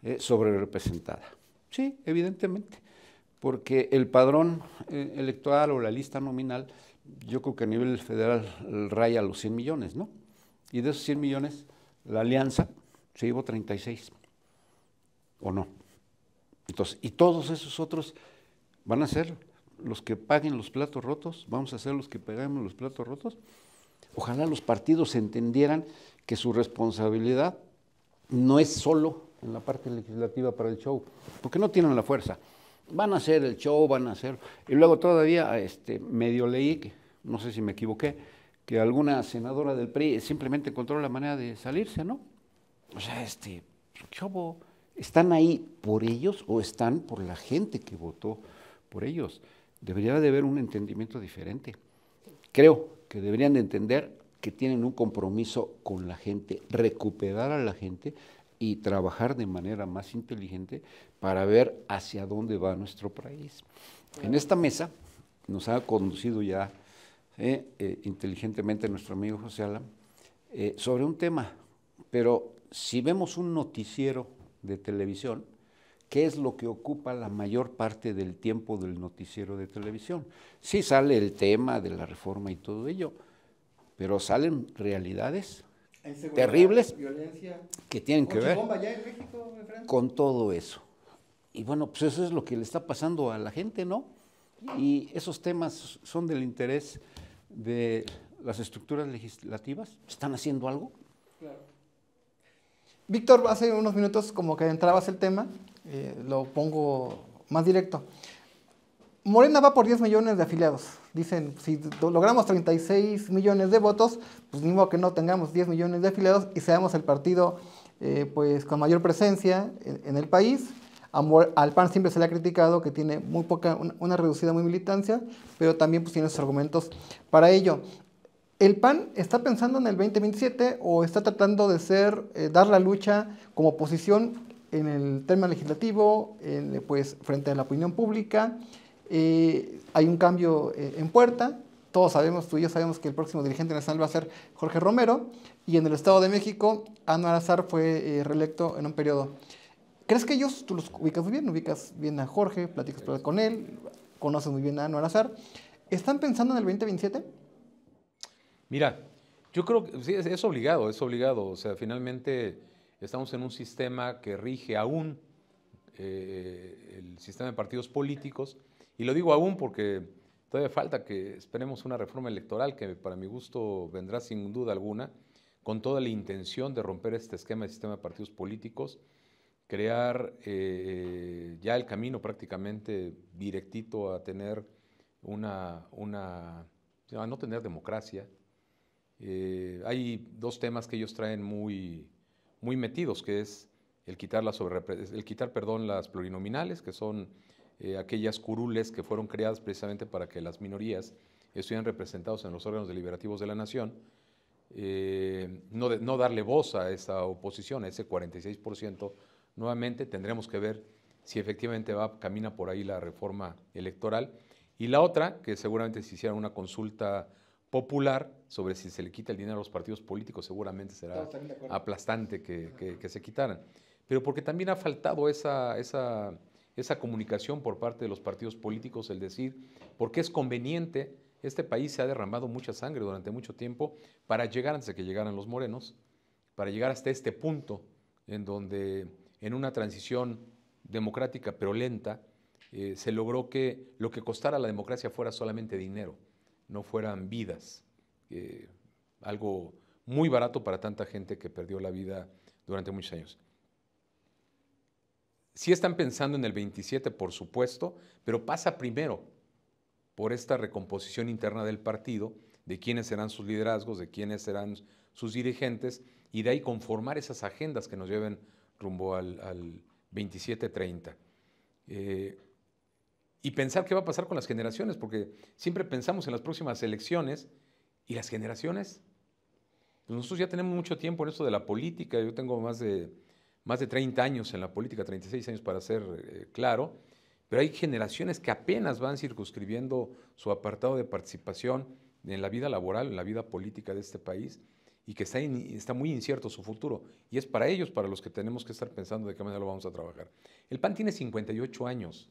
eh, sobrerepresentada. Sí, evidentemente porque el padrón eh, electoral o la lista nominal, yo creo que a nivel federal raya los 100 millones, ¿no? Y de esos 100 millones, la alianza se llevó 36, ¿o no? Entonces, y todos esos otros van a ser los que paguen los platos rotos, vamos a ser los que paguemos los platos rotos. Ojalá los partidos entendieran que su responsabilidad no es solo en la parte legislativa para el show, porque no tienen la fuerza van a hacer el show, van a hacer... Y luego todavía este, medio leí, no sé si me equivoqué, que alguna senadora del PRI simplemente encontró la manera de salirse, ¿no? O sea, este, ¿Están ahí por ellos o están por la gente que votó por ellos? Debería de haber un entendimiento diferente. Creo que deberían de entender que tienen un compromiso con la gente, recuperar a la gente y trabajar de manera más inteligente para ver hacia dónde va nuestro país. En esta mesa nos ha conducido ya eh, eh, inteligentemente nuestro amigo José Alam eh, sobre un tema, pero si vemos un noticiero de televisión, ¿qué es lo que ocupa la mayor parte del tiempo del noticiero de televisión? Sí sale el tema de la reforma y todo ello, pero salen realidades terribles que tienen que ver con todo eso. Y bueno, pues eso es lo que le está pasando a la gente, ¿no? Y esos temas son del interés de las estructuras legislativas. ¿Están haciendo algo? Claro. Víctor, hace unos minutos como que entrabas el tema, eh, lo pongo más directo. Morena va por 10 millones de afiliados. Dicen, si logramos 36 millones de votos, pues mismo que no tengamos 10 millones de afiliados y seamos el partido eh, pues con mayor presencia en el país al PAN siempre se le ha criticado que tiene muy poca, una, reducida muy militancia, pero también pues, tiene sus argumentos para ello. ¿El PAN está pensando en el 2027 o está tratando de ser, eh, dar la lucha como oposición en el tema legislativo, eh, pues, frente a la opinión pública? Eh, hay un cambio en puerta. Todos sabemos, tú y yo sabemos que el próximo dirigente nacional va a ser Jorge Romero. Y en el Estado de México, Anwar Azar fue reelecto en un periodo. ¿Crees que ellos, tú los ubicas muy bien? Ubicas bien a Jorge, platicas con él, conoces muy bien a Anuel Azar. ¿Están pensando en el 2027? Mira, yo creo que sí, es, obligado, es obligado. O sea, finalmente estamos en un sistema que rige aún eh, el sistema de partidos políticos. Y lo digo aún porque todavía falta que esperemos una reforma electoral que para mi gusto vendrá sin duda alguna, con toda la intención de romper este esquema de sistema de partidos políticos crear eh, ya el camino prácticamente directito a tener una, una a no tener democracia. Eh, hay dos temas que ellos traen muy, muy metidos, que es el quitar, el quitar perdón, las plurinominales, que son eh, aquellas curules que fueron creadas precisamente para que las minorías estuvieran representados en los órganos deliberativos de la nación, no, no darle voz a esa oposición, a ese 46% nuevamente tendremos que ver si efectivamente va, camina por ahí la reforma electoral. Y la otra, que seguramente si hiciera una consulta popular sobre si se le quita el dinero a los partidos políticos, seguramente será aplastante que, se quitaran. Pero porque también ha faltado esa, esa comunicación por parte de los partidos políticos, el decir, porque es conveniente, este país se ha derramado mucha sangre durante mucho tiempo para llegar, antes de que llegaran los morenos, para llegar hasta este punto en donde en una transición democrática pero lenta, eh, se logró que lo que costara la democracia fuera solamente dinero, no fueran vidas. Eh, algo muy barato para tanta gente que perdió la vida durante muchos años. Sí están pensando en el 27, por supuesto, pero pasa primero por esta recomposición interna del partido, de quiénes serán sus liderazgos, de quiénes serán sus dirigentes, y de ahí conformar esas agendas que nos lleven rumbo al, 27-30. Eh, y pensar qué va a pasar con las generaciones, porque siempre pensamos en las próximas elecciones y las generaciones. nosotros ya tenemos mucho tiempo en esto de la política, yo tengo más de, más de 30 años en la política, 36 años para ser eh, claro, pero hay generaciones que apenas van circunscribiendo su apartado de participación en la vida laboral, en la vida política de este país y que está, muy incierto su futuro. Y es para ellos, para los que tenemos que estar pensando de qué manera lo vamos a trabajar. El PAN tiene 58 años.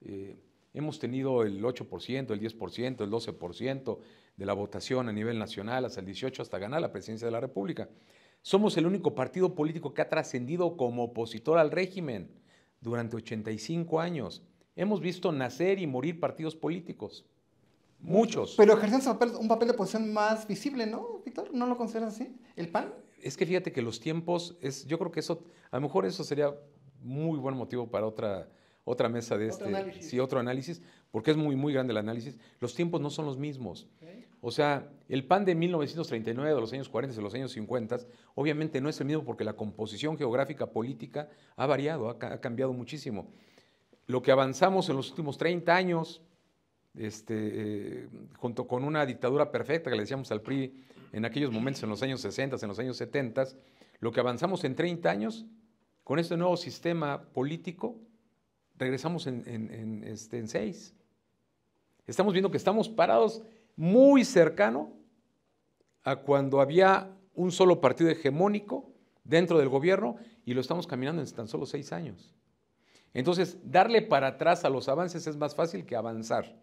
Eh, hemos tenido el 8%, el 10%, el 12% de la votación a nivel nacional, hasta el 18%, hasta ganar la presidencia de la República. Somos el único partido político que ha trascendido como opositor al régimen durante 85 años. Hemos visto nacer y morir partidos políticos. Muchos. Pero ejercen un papel de posición más visible, ¿no, Víctor? ¿No lo consideras así? ¿El PAN? Es que fíjate que los tiempos, es, yo creo que eso, a lo mejor eso sería muy buen motivo para otra, otra mesa de este. Otro sí, otro análisis, porque es muy, muy grande el análisis. Los tiempos no son los mismos. O sea, el PAN de 1939, de los años 40, de los años 50, obviamente no es el mismo porque la composición geográfica política ha variado, ha, ha cambiado muchísimo. Lo que avanzamos en los últimos 30 años, este, eh, junto con una dictadura perfecta que le decíamos al PRI en aquellos momentos, en los años 60, en los años 70, lo que avanzamos en 30 años, con este nuevo sistema político, regresamos en, este, en 6. Estamos viendo que estamos parados muy cercano a cuando había un solo partido hegemónico dentro del gobierno y lo estamos caminando en tan solo seis años. Entonces, darle para atrás a los avances es más fácil que avanzar.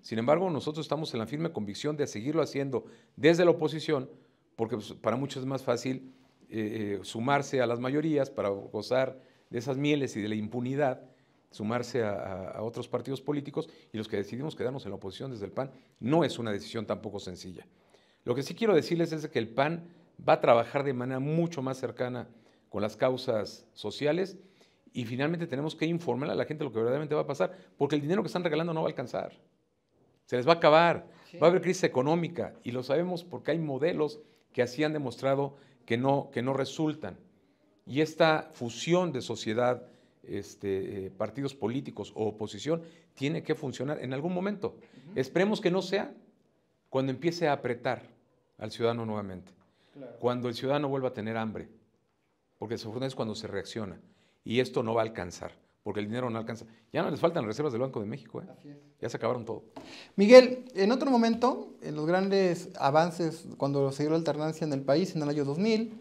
Sin embargo, nosotros estamos en la firme convicción de seguirlo haciendo desde la oposición, porque pues, para muchos es más fácil eh, eh, sumarse a las mayorías para gozar de esas mieles y de la impunidad, sumarse a, a, otros partidos políticos y los que decidimos quedarnos en la oposición desde el PAN no es una decisión tampoco sencilla. Lo que sí quiero decirles es que el PAN va a trabajar de manera mucho más cercana con las causas sociales y finalmente tenemos que informar a la gente lo que verdaderamente va a pasar, porque el dinero que están regalando no va a alcanzar. Se les va a acabar. Va a haber crisis económica y lo sabemos porque hay modelos que así han demostrado que no, que no resultan. Y esta fusión de sociedad, este, eh, partidos políticos o oposición tiene que funcionar en algún momento. Esperemos que no sea cuando empiece a apretar al ciudadano nuevamente, cuando el ciudadano vuelva a tener hambre, porque eso es cuando se reacciona y esto no va a alcanzar, porque el dinero no alcanza. Ya no les faltan reservas del Banco de México, ¿eh? ya se acabaron todo. Miguel, en otro momento, en los grandes avances cuando se dio la alternancia en el país en el año 2000,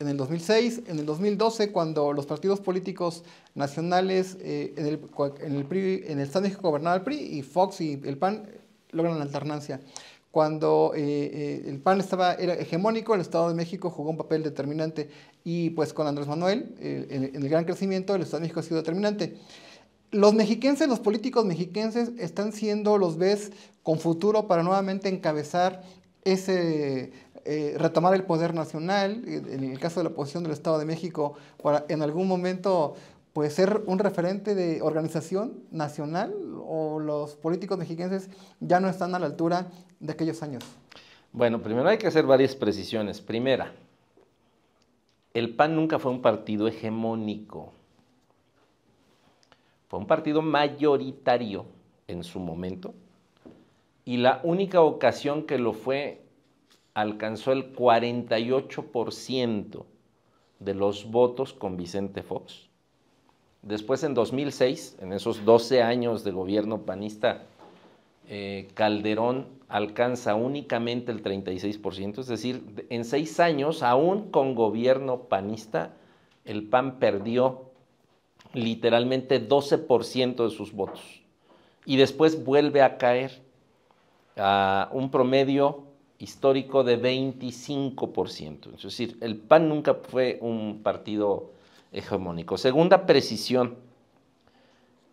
en el 2006, en el 2012, cuando los partidos políticos nacionales, eh, en, el, en, el PRI, en el Estado de México gobernaba el PRI y Fox y el PAN logran la alternancia cuando eh, eh, el PAN estaba, era hegemónico, el Estado de México jugó un papel determinante y pues con Andrés Manuel, en, el gran crecimiento, el Estado de México ha sido determinante. Los mexiquenses, los políticos mexiquenses están siendo los ves con futuro para nuevamente encabezar ese, eh, retomar el poder nacional, en el caso de la posición del Estado de México, para en algún momento ¿Puede ser un referente de organización nacional o los políticos mexiquenses ya no están a la altura de aquellos años? Bueno, primero hay que hacer varias precisiones. Primera, el PAN nunca fue un partido hegemónico. Fue un partido mayoritario en su momento y la única ocasión que lo fue alcanzó el 48% de los votos con Vicente Fox Después, en 2006, en esos 12 años de gobierno panista, eh, Calderón alcanza únicamente el 36%, es decir, en seis años, aún con gobierno panista, el PAN perdió literalmente 12% de sus votos. Y después vuelve a caer a un promedio histórico de 25%. Es decir, el PAN nunca fue un partido hegemónico. Segunda precisión.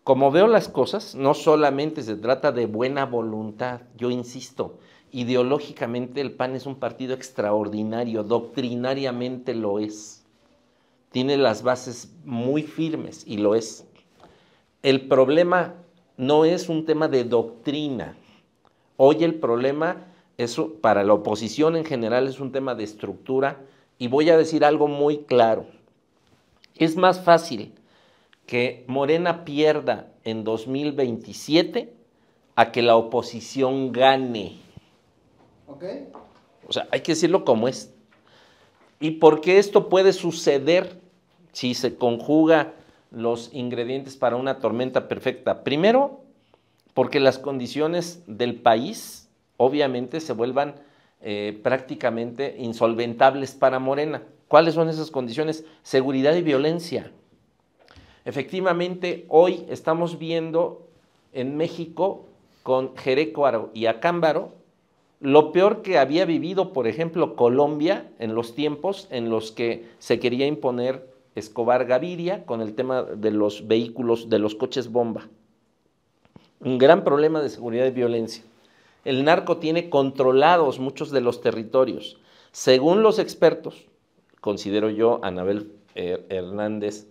Como veo las cosas, no solamente se trata de buena voluntad, yo insisto, ideológicamente el PAN es un partido extraordinario, doctrinariamente lo es. Tiene las bases muy firmes y lo es. El problema no es un tema de doctrina. Hoy el problema para la oposición en general es un tema de estructura y voy a decir algo muy claro. Es más fácil que Morena pierda en 2027 a que la oposición gane. ¿Ok? O sea, hay que decirlo como es. ¿Y por qué esto puede suceder si se conjuga los ingredientes para una tormenta perfecta? Primero, porque las condiciones del país obviamente se vuelvan eh, prácticamente insolventables para Morena. ¿Cuáles son esas condiciones? Seguridad y violencia. Efectivamente, hoy estamos viendo en México con Jerecuaro y Acámbaro lo peor que había vivido, por ejemplo, Colombia en los tiempos en los que se quería imponer Escobar Gaviria con el tema de los vehículos, de los coches bomba. Un gran problema de seguridad y violencia. El narco tiene controlados muchos de los territorios. Según los expertos, considero yo a Anabel eh, Hernández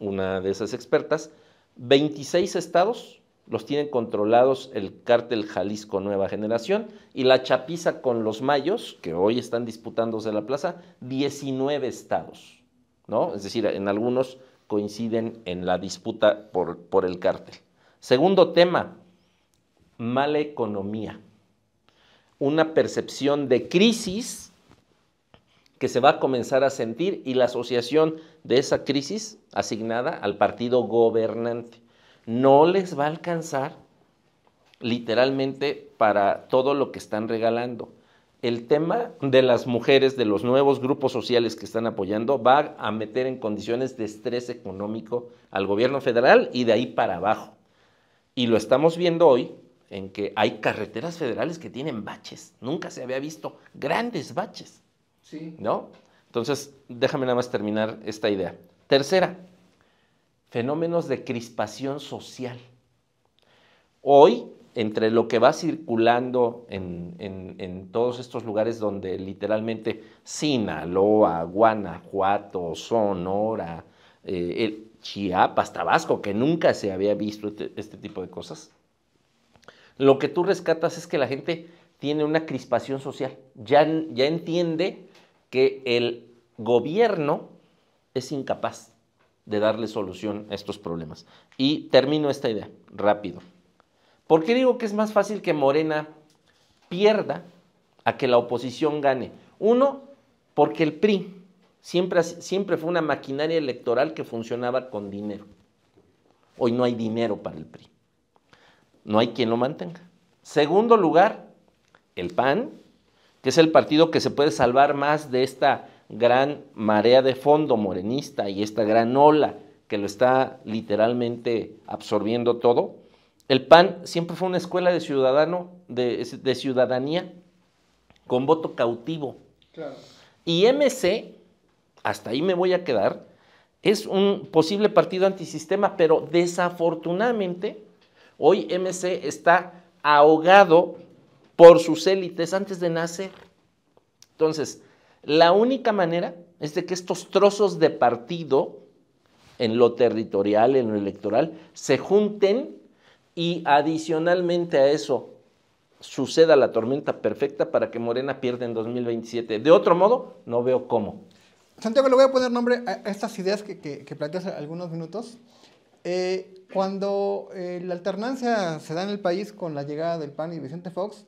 una de esas expertas, 26 estados los tienen controlados el cártel Jalisco Nueva Generación y la chapiza con los mayos, que hoy están disputándose la plaza, 19 estados, ¿no? Es decir, en algunos coinciden en la disputa por, por el cártel. Segundo tema, mala economía. Una percepción de crisis que se va a comenzar a sentir y la asociación de esa crisis asignada al partido gobernante. No les va a alcanzar literalmente para todo lo que están regalando. El tema de las mujeres, de los nuevos grupos sociales que están apoyando, va a meter en condiciones de estrés económico al gobierno federal y de ahí para abajo. Y lo estamos viendo hoy en que hay carreteras federales que tienen baches. Nunca se había visto grandes baches. ¿No? Entonces, déjame nada más terminar esta idea. Tercera, fenómenos de crispación social. Hoy, entre lo que va circulando en, todos estos lugares donde literalmente Sinaloa, Guanajuato, Sonora, eh, Chiapas, Tabasco, que nunca se había visto este, este, tipo de cosas, lo que tú rescatas es que la gente tiene una crispación social, ya, ya entiende que el gobierno es incapaz de darle solución a estos problemas. Y termino esta idea rápido. ¿Por qué digo que es más fácil que Morena pierda a que la oposición gane? Uno, porque el PRI siempre, siempre fue una maquinaria electoral que funcionaba con dinero. Hoy no hay dinero para el PRI. No hay quien lo mantenga. Segundo lugar, el PAN que es el partido que se puede salvar más de esta gran marea de fondo morenista y esta gran ola que lo está literalmente absorbiendo todo. El PAN siempre fue una escuela de ciudadano, de, ciudadanía con voto cautivo. Y MC, hasta ahí me voy a quedar, es un posible partido antisistema, pero desafortunadamente hoy MC está ahogado por sus élites antes de nacer. Entonces, la única manera es de que estos trozos de partido en lo territorial, en lo electoral, se junten y adicionalmente a eso suceda la tormenta perfecta para que Morena pierda en 2027. De otro modo, no veo cómo. Santiago, le voy a poner nombre a estas ideas que, planteas algunos minutos. Eh, cuando eh, la alternancia se da en el país con la llegada del PAN y Vicente Fox,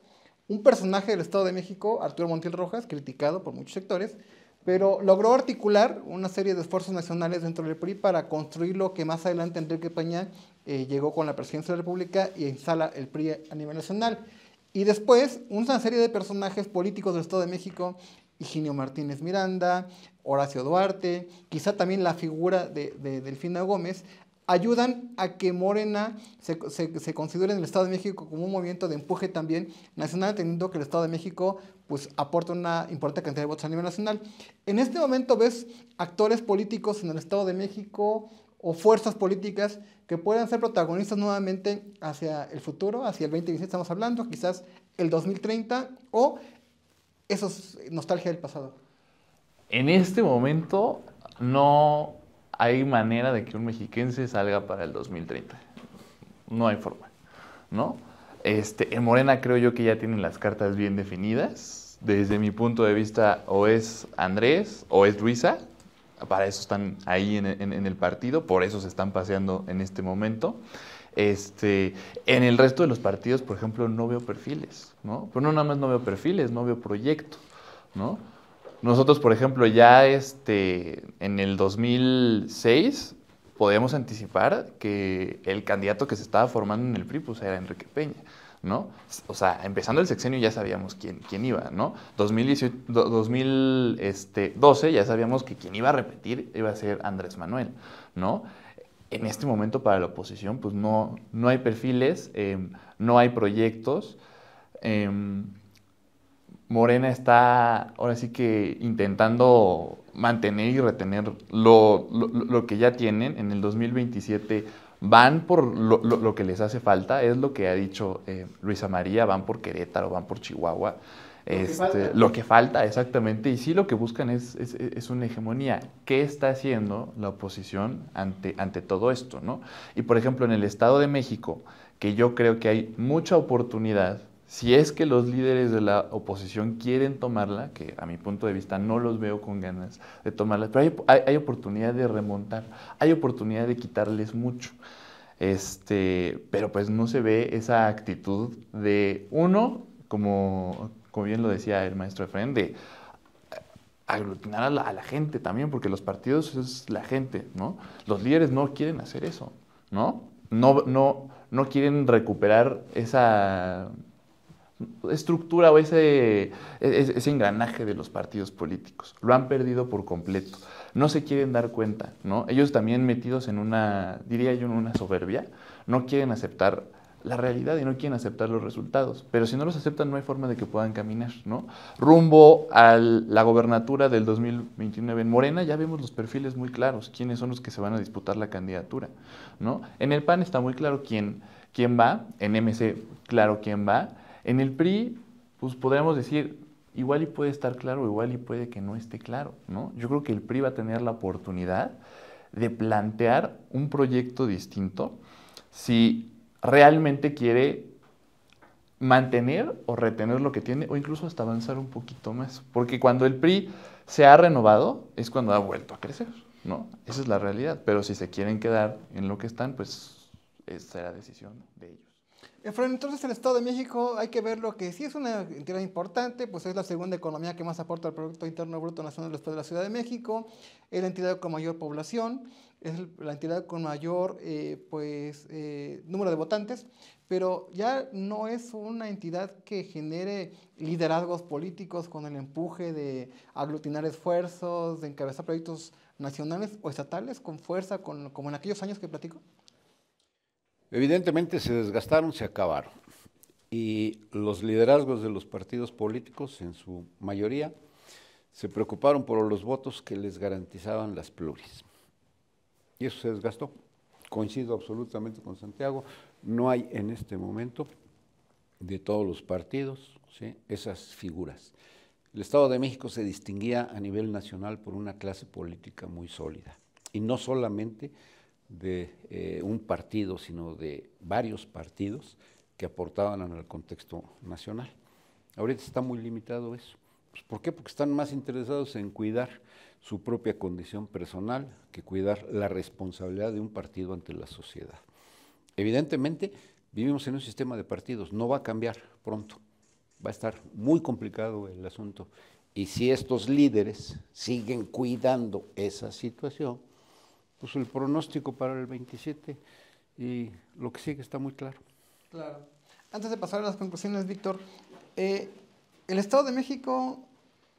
un personaje del Estado de México, Arturo Montiel Rojas, criticado por muchos sectores, pero logró articular una serie de esfuerzos nacionales dentro del PRI para construir lo que más adelante Enrique Peña eh, llegó con la presidencia de la República y instala el PRI a nivel nacional. Y después, una serie de personajes políticos del Estado de México, Higinio Martínez Miranda, Horacio Duarte, quizá también la figura de Delfina Gómez, ayudan a que Morena se, considere en el Estado de México como un movimiento de empuje también nacional, teniendo que el Estado de México pues aporta una importante cantidad de votos a nivel nacional. En este momento ves actores políticos en el Estado de México o fuerzas políticas que puedan ser protagonistas nuevamente hacia el futuro, hacia el 2017 estamos hablando, quizás el 2030 o esos nostalgia del pasado. En este momento no hay manera de que un mexiquense salga para el 2030. No hay forma, ¿no? Este, en Morena creo yo que ya tienen las cartas bien definidas. Desde mi punto de vista, o es Andrés o es Luisa. Para eso están ahí en, el partido, por eso se están paseando en este momento. Este, en el resto de los partidos, por ejemplo, no veo perfiles, ¿no? Pero no nada más no veo perfiles, no veo proyecto, ¿no? Nosotros, por ejemplo, ya este, en el 2006 podíamos anticipar que el candidato que se estaba formando en el PRI pues era Enrique Peña. ¿no? O sea, empezando el sexenio ya sabíamos quién, quién iba, ¿no? 2012 este, ya sabíamos que quien iba a repetir iba a ser Andrés Manuel, ¿no? En este momento para la oposición, pues no, no hay perfiles, em, no hay proyectos. Em, Morena está ahora sí que intentando mantener y retener lo, que ya tienen. En el 2027 van por lo, lo, que les hace falta, es lo que ha dicho eh, Luisa María, van por Querétaro, van por Chihuahua. Este, lo, que falta, exactamente, y sí lo que buscan es, es, es, una hegemonía. ¿Qué está haciendo la oposición ante, ante todo esto? ¿no? Y por ejemplo, en el Estado de México, que yo creo que hay mucha oportunidad si es que los líderes de la oposición quieren tomarla, que a mi punto de vista no los veo con ganas de tomarla, pero hay, hay, oportunidad de remontar, hay oportunidad de quitarles mucho. Este, pero pues no se ve esa actitud de uno, como, como bien lo decía el maestro Efraín, de aglutinar a la, a la, gente también, porque los partidos es la gente, ¿no? Los líderes no quieren hacer eso, ¿no? No, no, no quieren recuperar esa estructura o ese, e-, e-, ese, engranaje de los partidos políticos. Lo han perdido por completo. No se quieren dar cuenta, ¿no? Ellos también metidos en una, diría yo, en una soberbia, no quieren aceptar la realidad y no quieren aceptar los resultados. Pero si no los aceptan, no hay forma de que puedan caminar, ¿no? Rumbo a la gobernatura del 2029 en Morena, ya vemos los perfiles muy claros, quiénes son los que se van a disputar la candidatura, ¿no? En el PAN está muy claro quién, quién va, en MC claro quién va, en el PRI, pues podríamos decir, igual y puede estar claro, igual y puede que no esté claro, ¿no? Yo creo que el PRI va a tener la oportunidad de plantear un proyecto distinto si realmente quiere mantener o retener lo que tiene o incluso hasta avanzar un poquito más. Porque cuando el PRI se ha renovado es cuando ha vuelto a crecer, ¿no? Esa es la realidad. Pero si se quieren quedar en lo que están, pues esa la decisión de ellos entonces el Estado de México hay que ver lo que sí es una entidad importante, pues es la segunda economía que más aporta al Producto Interno Bruto Nacional después de la Ciudad de México, es la entidad con mayor población, es la entidad con mayor eh, pues, eh, número de votantes, pero ya no es una entidad que genere liderazgos políticos con el empuje de aglutinar esfuerzos, de encabezar proyectos nacionales o estatales con fuerza, con, como en aquellos años que platico. Evidentemente se desgastaron, se acabaron. Y los liderazgos de los partidos políticos, en su mayoría, se preocuparon por los votos que les garantizaban las pluris. Y eso se desgastó. Coincido absolutamente con Santiago. No hay en este momento de todos los partidos esas figuras. El Estado de México se distinguía a nivel nacional por una clase política muy sólida. Y no solamente de eh, un partido, sino de varios partidos que aportaban al contexto nacional. Ahorita está muy limitado eso. Pues, ¿Por qué? Porque están más interesados en cuidar su propia condición personal que cuidar la responsabilidad de un partido ante la sociedad. Evidentemente, vivimos en un sistema de partidos, no va a cambiar pronto, va a estar muy complicado el asunto. Y si estos líderes siguen cuidando esa situación, pues el pronóstico para el 27 y lo que sigue está muy claro. Claro. Antes de pasar a las conclusiones, Víctor, eh, el Estado de México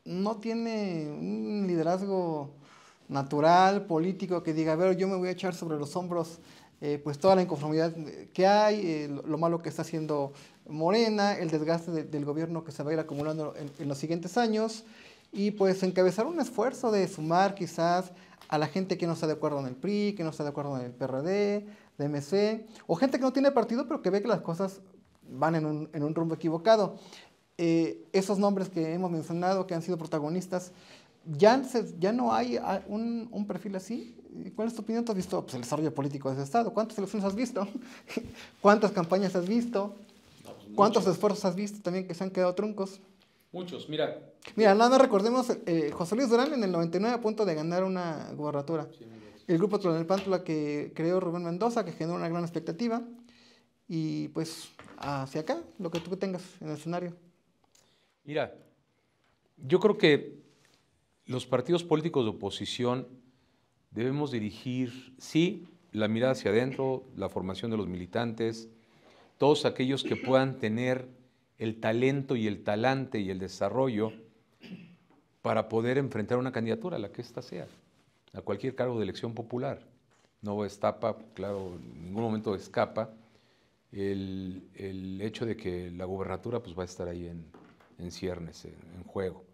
no tiene un liderazgo natural, político, que diga, a ver, yo me voy a echar sobre los hombros eh, pues toda la inconformidad que hay, eh, lo, malo que está haciendo Morena, el desgaste del gobierno que se va a ir acumulando en los siguientes años, y pues encabezar un esfuerzo de sumar quizás a la gente que no está de acuerdo en el PRI, que no está de acuerdo en el PRD, DMC, o gente que no tiene partido pero que ve que las cosas van en un, rumbo equivocado. Eh, esos nombres que hemos mencionado, que han sido protagonistas, ya, no hay ah, un, perfil así. ¿Cuál es tu opinión? ¿Tú has visto pues, el desarrollo político de ese Estado? ¿Cuántas elecciones has visto? ¿Cuántas campañas has visto? Pues, ¿Cuántos esfuerzos has visto también que se han quedado truncos? Muchos, mira. Mira, nada, recordemos, eh, José Luis Durán en el 99 a punto de ganar una guarratura. el grupo Tlalnepantla que creó Rubén Mendoza, que generó una gran expectativa. Y pues hacia acá, lo que tú tengas en el escenario. Mira, yo creo que los partidos políticos de oposición debemos dirigir, sí, la mirada hacia adentro, la formación de los militantes, todos aquellos que puedan tener el talento y el talante y el desarrollo para poder enfrentar una candidatura, la que ésta sea, a cualquier cargo de elección popular. No destapa, claro, en ningún momento escapa el, el hecho de que la gubernatura pues, va a estar ahí en, ciernes, en, juego.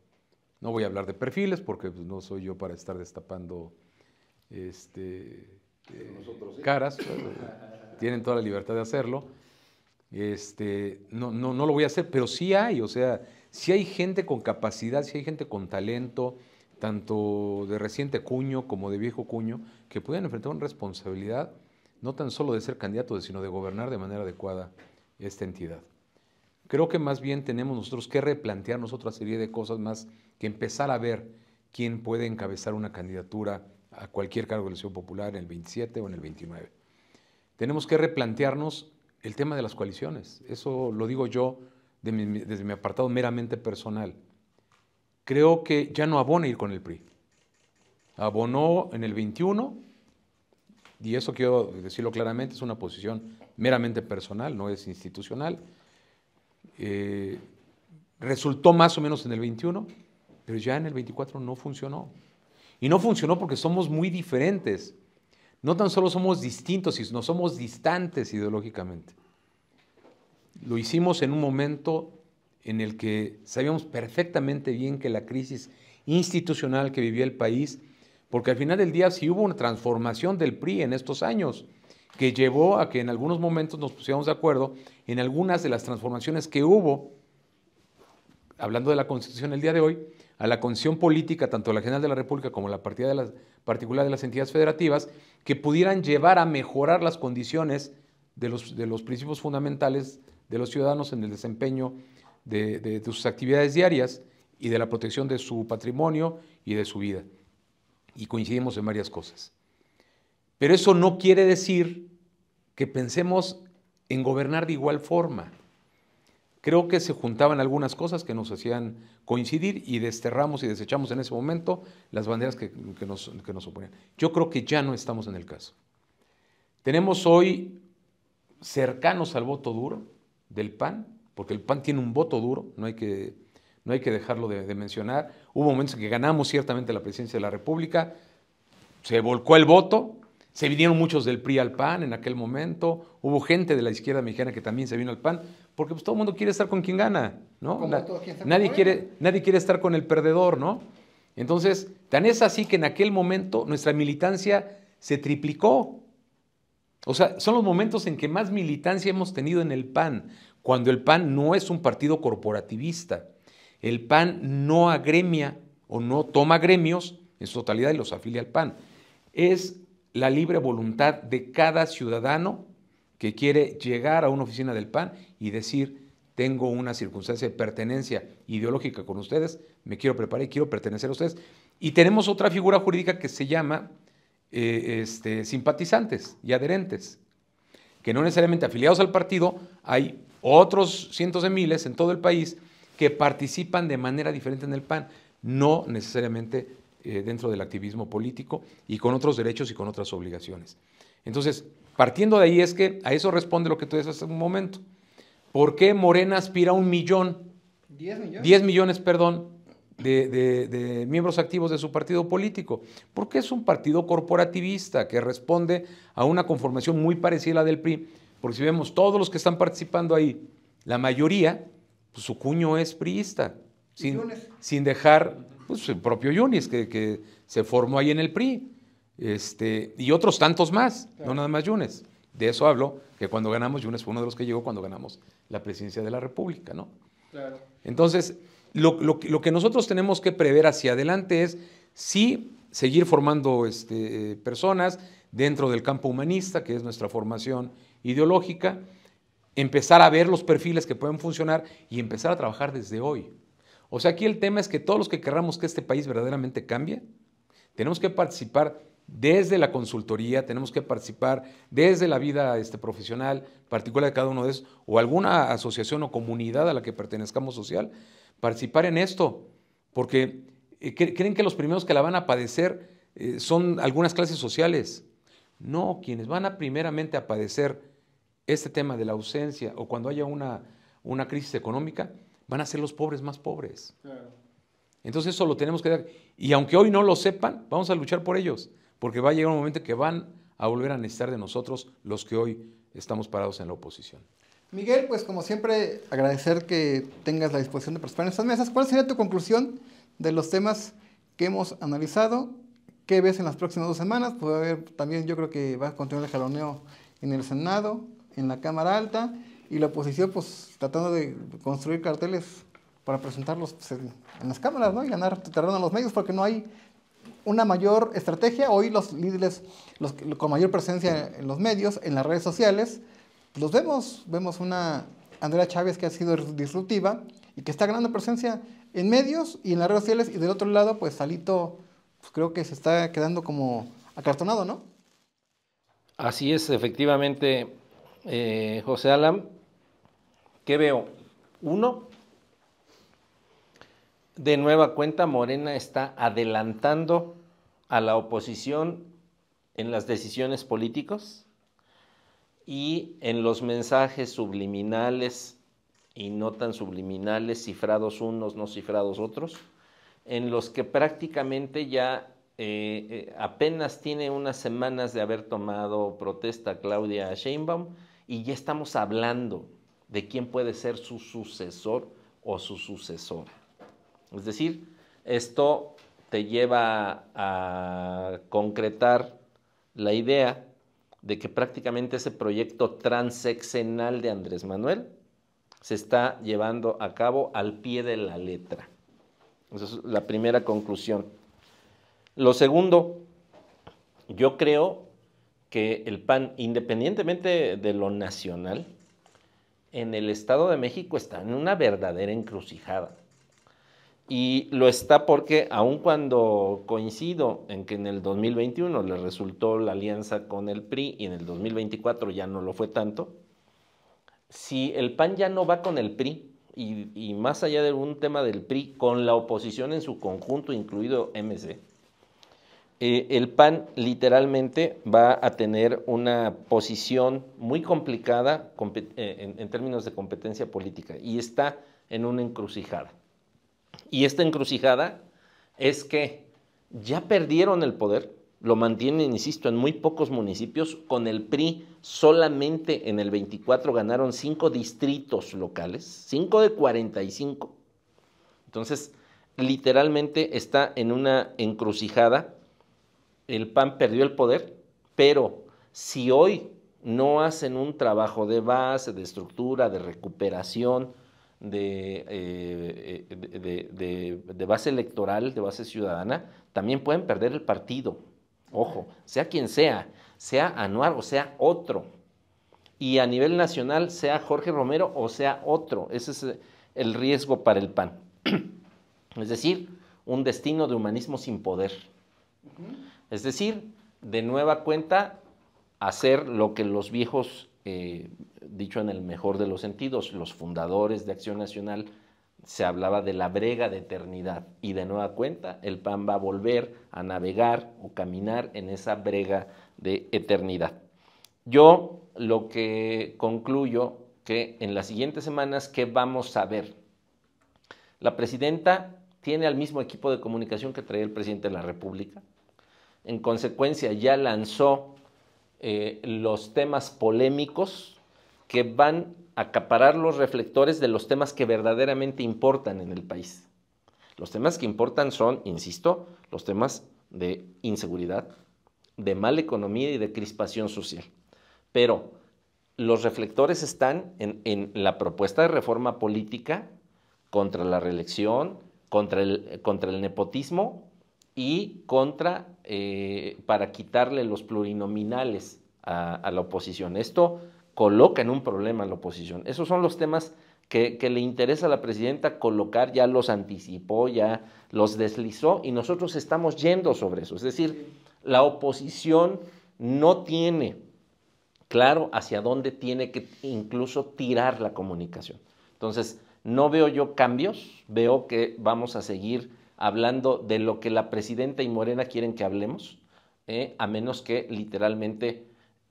No voy a hablar de perfiles porque pues, no soy yo para estar destapando este, pues caras, tienen toda la libertad de hacerlo este, no, lo voy a hacer, pero sí hay, o sea, sí hay gente con capacidad, sí hay gente con talento, tanto de reciente cuño como de viejo cuño, que pueden enfrentar una responsabilidad no tan solo de ser candidatos, sino de gobernar de manera adecuada esta entidad. Creo que más bien tenemos nosotros que replantearnos otra serie de cosas más que empezar a ver quién puede encabezar una candidatura a cualquier cargo de elección popular en el 27 o en el 29. Tenemos que replantearnos el tema de las coaliciones. Eso lo digo yo desde mi apartado meramente personal. Creo que ya no abona ir con el PRI. Abonó en el 21, y eso quiero decirlo claramente, es una posición meramente personal, no es institucional. Eh, resultó más o menos en el 21, pero ya en el 24 no funcionó. Y no funcionó porque somos muy diferentes. No tan solo somos distintos, sino somos distantes ideológicamente. Lo hicimos en un momento en el que sabíamos perfectamente bien que la crisis institucional que vivía el país, porque al final del día sí hubo una transformación del PRI en estos años, que llevó a que en algunos momentos nos pusiéramos de acuerdo en algunas de las transformaciones que hubo, hablando de la Constitución el día de hoy, a la condición política, tanto la General de la República como la partida de las, particular de las entidades federativas, que pudieran llevar a mejorar las condiciones de los, principios fundamentales de los ciudadanos en el desempeño de, sus actividades diarias y de la protección de su patrimonio y de su vida. Y coincidimos en varias cosas. Pero eso no quiere decir que pensemos en gobernar de igual forma creo que se juntaban algunas cosas que nos hacían coincidir y desterramos y desechamos en ese momento las banderas que, nos, oponían. Yo creo que ya no estamos en el caso. Tenemos hoy cercanos al voto duro del PAN, porque el PAN tiene un voto duro, no hay que, dejarlo de, de mencionar. Hubo momentos en que ganamos ciertamente la presidencia de la República, se volcó el voto, se vinieron muchos del PRI al PAN en aquel momento, hubo gente de la izquierda mexicana que también se vino al PAN, porque pues, todo el mundo quiere estar con quien gana, ¿no? nadie, quiere, nadie quiere estar con el perdedor, ¿no? Entonces, tan es así que en aquel momento nuestra militancia se triplicó. O sea, son los momentos en que más militancia hemos tenido en el PAN, cuando el PAN no es un partido corporativista. El PAN no agremia o no toma gremios en su totalidad y los afilia al PAN. Es la libre voluntad de cada ciudadano que quiere llegar a una oficina del PAN y decir, tengo una circunstancia de pertenencia ideológica con ustedes, me quiero preparar y quiero pertenecer a ustedes. Y tenemos otra figura jurídica que se llama eh, este, simpatizantes y adherentes, que no necesariamente afiliados al partido, hay otros cientos de miles en todo el país que participan de manera diferente en el PAN, no necesariamente eh, dentro del activismo político y con otros derechos y con otras obligaciones. Entonces, partiendo de ahí es que a eso responde lo que tú dices hace un momento. ¿Por qué Morena aspira a un millón? 10 millones. perdón, de, miembros activos de su partido político, porque es un partido corporativista que responde a una conformación muy parecida a la del PRI, porque si vemos todos los que están participando ahí, la mayoría, pues su cuño es priista, sin, sin dejar pues, su el propio Yunis, que, se formó ahí en el PRI, este, y otros tantos más, no nada más Yunes. De eso hablo, que cuando ganamos, Yunes fue uno de los que llegó cuando ganamos la presidencia de la República, ¿no? Entonces, lo, que nosotros tenemos que prever hacia adelante es sí seguir formando este, personas dentro del campo humanista, que es nuestra formación ideológica, empezar a ver los perfiles que pueden funcionar y empezar a trabajar desde hoy. O sea, aquí el tema es que todos los que querramos que este país verdaderamente cambie, tenemos que participar desde la consultoría, tenemos que participar desde la vida este, profesional particular de cada uno de esos, o alguna asociación o comunidad a la que pertenezcamos social, participar en esto, porque eh, creen que los primeros que la van a padecer eh, son algunas clases sociales. No, quienes van a primeramente a padecer este tema de la ausencia o cuando haya una, crisis económica, van a ser los pobres más pobres. Entonces eso lo tenemos que dar. Y aunque hoy no lo sepan, vamos a luchar por ellos porque va a llegar un momento que van a volver a necesitar de nosotros los que hoy estamos parados en la oposición. Miguel, pues como siempre, agradecer que tengas la disposición de participar en estas mesas. ¿Cuál sería tu conclusión de los temas que hemos analizado? ¿Qué ves en las próximas dos semanas? Puede haber también yo creo que va a continuar el jaloneo en el Senado, en la Cámara Alta, y la oposición pues tratando de construir carteles para presentarlos pues, en, las cámaras, ¿no? Y ganar terreno a los medios porque no hay una mayor estrategia. Hoy los líderes los, con mayor presencia en los medios, en las redes sociales, los vemos. Vemos una Andrea Chávez que ha sido disruptiva y que está ganando presencia en medios y en las redes sociales. Y del otro lado, pues Salito pues, creo que se está quedando como acartonado, ¿no? Así es, efectivamente, eh, José Alam. ¿Qué veo? Uno, de nueva cuenta, Morena está adelantando a la oposición en las decisiones políticas y en los mensajes subliminales y no tan subliminales, cifrados unos, no cifrados otros, en los que prácticamente ya eh, eh, apenas tiene unas semanas de haber tomado protesta Claudia Sheinbaum y ya estamos hablando de quién puede ser su sucesor o su sucesora. Es decir, esto te lleva a concretar la idea de que prácticamente ese proyecto transexenal de Andrés Manuel se está llevando a cabo al pie de la letra. Esa es la primera conclusión. Lo segundo, yo creo que el PAN, independientemente de lo nacional, en el Estado de México está en una verdadera encrucijada. Y lo está porque, aun cuando coincido en que en el 2021 le resultó la alianza con el PRI y en el 2024 ya no lo fue tanto, si el PAN ya no va con el PRI, y, más allá de un tema del PRI, con la oposición en su conjunto, incluido MC, eh, el PAN literalmente va a tener una posición muy complicada eh, en, en términos de competencia política y está en una encrucijada. Y esta encrucijada es que ya perdieron el poder, lo mantienen, insisto, en muy pocos municipios, con el PRI solamente en el 24 ganaron cinco distritos locales, cinco de 45. Entonces, literalmente está en una encrucijada, el PAN perdió el poder, pero si hoy no hacen un trabajo de base, de estructura, de recuperación, eh, eh, de, de, base electoral, de base ciudadana, también pueden perder el partido. Ojo, sea quien sea, sea Anuar o sea otro. Y a nivel nacional, sea Jorge Romero o sea otro. Ese es eh, el riesgo para el PAN. Es decir, un destino de humanismo sin poder. Es decir, de nueva cuenta, hacer lo que los viejos eh, dicho en el mejor de los sentidos, los fundadores de Acción Nacional, se hablaba de la brega de eternidad y de nueva cuenta el PAN va a volver a navegar o caminar en esa brega de eternidad. Yo lo que concluyo que en las siguientes semanas, ¿qué vamos a ver? La presidenta tiene al mismo equipo de comunicación que traía el presidente de la República. En consecuencia, ya lanzó eh, los temas polémicos que van a acaparar los reflectores de los temas que verdaderamente importan en el país. Los temas que importan son, insisto, los temas de inseguridad, de mala economía y de crispación social. Pero los reflectores están en, la propuesta de reforma política contra la reelección, contra el nepotismo y contra eh, para quitarle los plurinominales a, la oposición. Esto coloca en un problema a la oposición. Esos son los temas que, que, le interesa a la presidenta colocar, ya los anticipó, ya los deslizó y nosotros estamos yendo sobre eso. Es decir, la oposición no tiene claro hacia dónde tiene que incluso tirar la comunicación. Entonces, no veo yo cambios, veo que vamos a seguir hablando de lo que la presidenta y Morena quieren que hablemos, eh, a menos que literalmente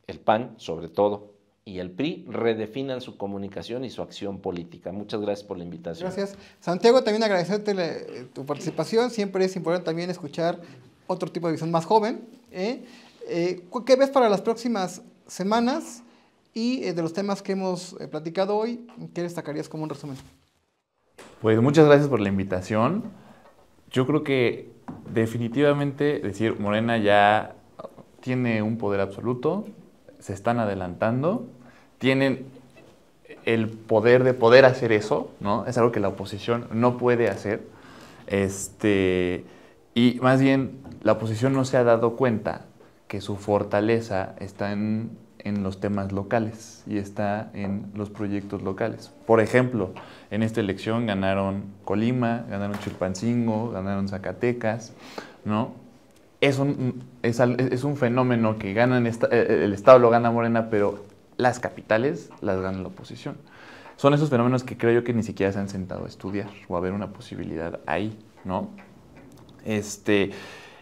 el PAN, sobre todo, y el PRI redefinan su comunicación y su acción política. Muchas gracias por la invitación. Gracias. Santiago, también agradecerte tu participación. Siempre es importante también escuchar otro tipo de visión más joven. ¿eh? Eh, qué ves para las próximas semanas y de los temas que hemos platicado hoy? ¿Qué destacarías como un resumen? Pues muchas gracias por la invitación. Yo creo que definitivamente decir Morena ya tiene un poder absoluto, se están adelantando, tienen el poder de poder hacer eso, ¿no? Es algo que la oposición no puede hacer. Este, y más bien, la oposición no se ha dado cuenta que su fortaleza está en en los temas locales y está en los proyectos locales. Por ejemplo, en esta elección ganaron Colima, ganaron Chilpancingo, ganaron Zacatecas, ¿no? Es un, es, un fenómeno que ganan eh, el Estado lo gana Morena, pero las capitales las gana la oposición. Son esos fenómenos que creo yo que ni siquiera se han sentado a estudiar o a ver una posibilidad ahí, ¿no? Este,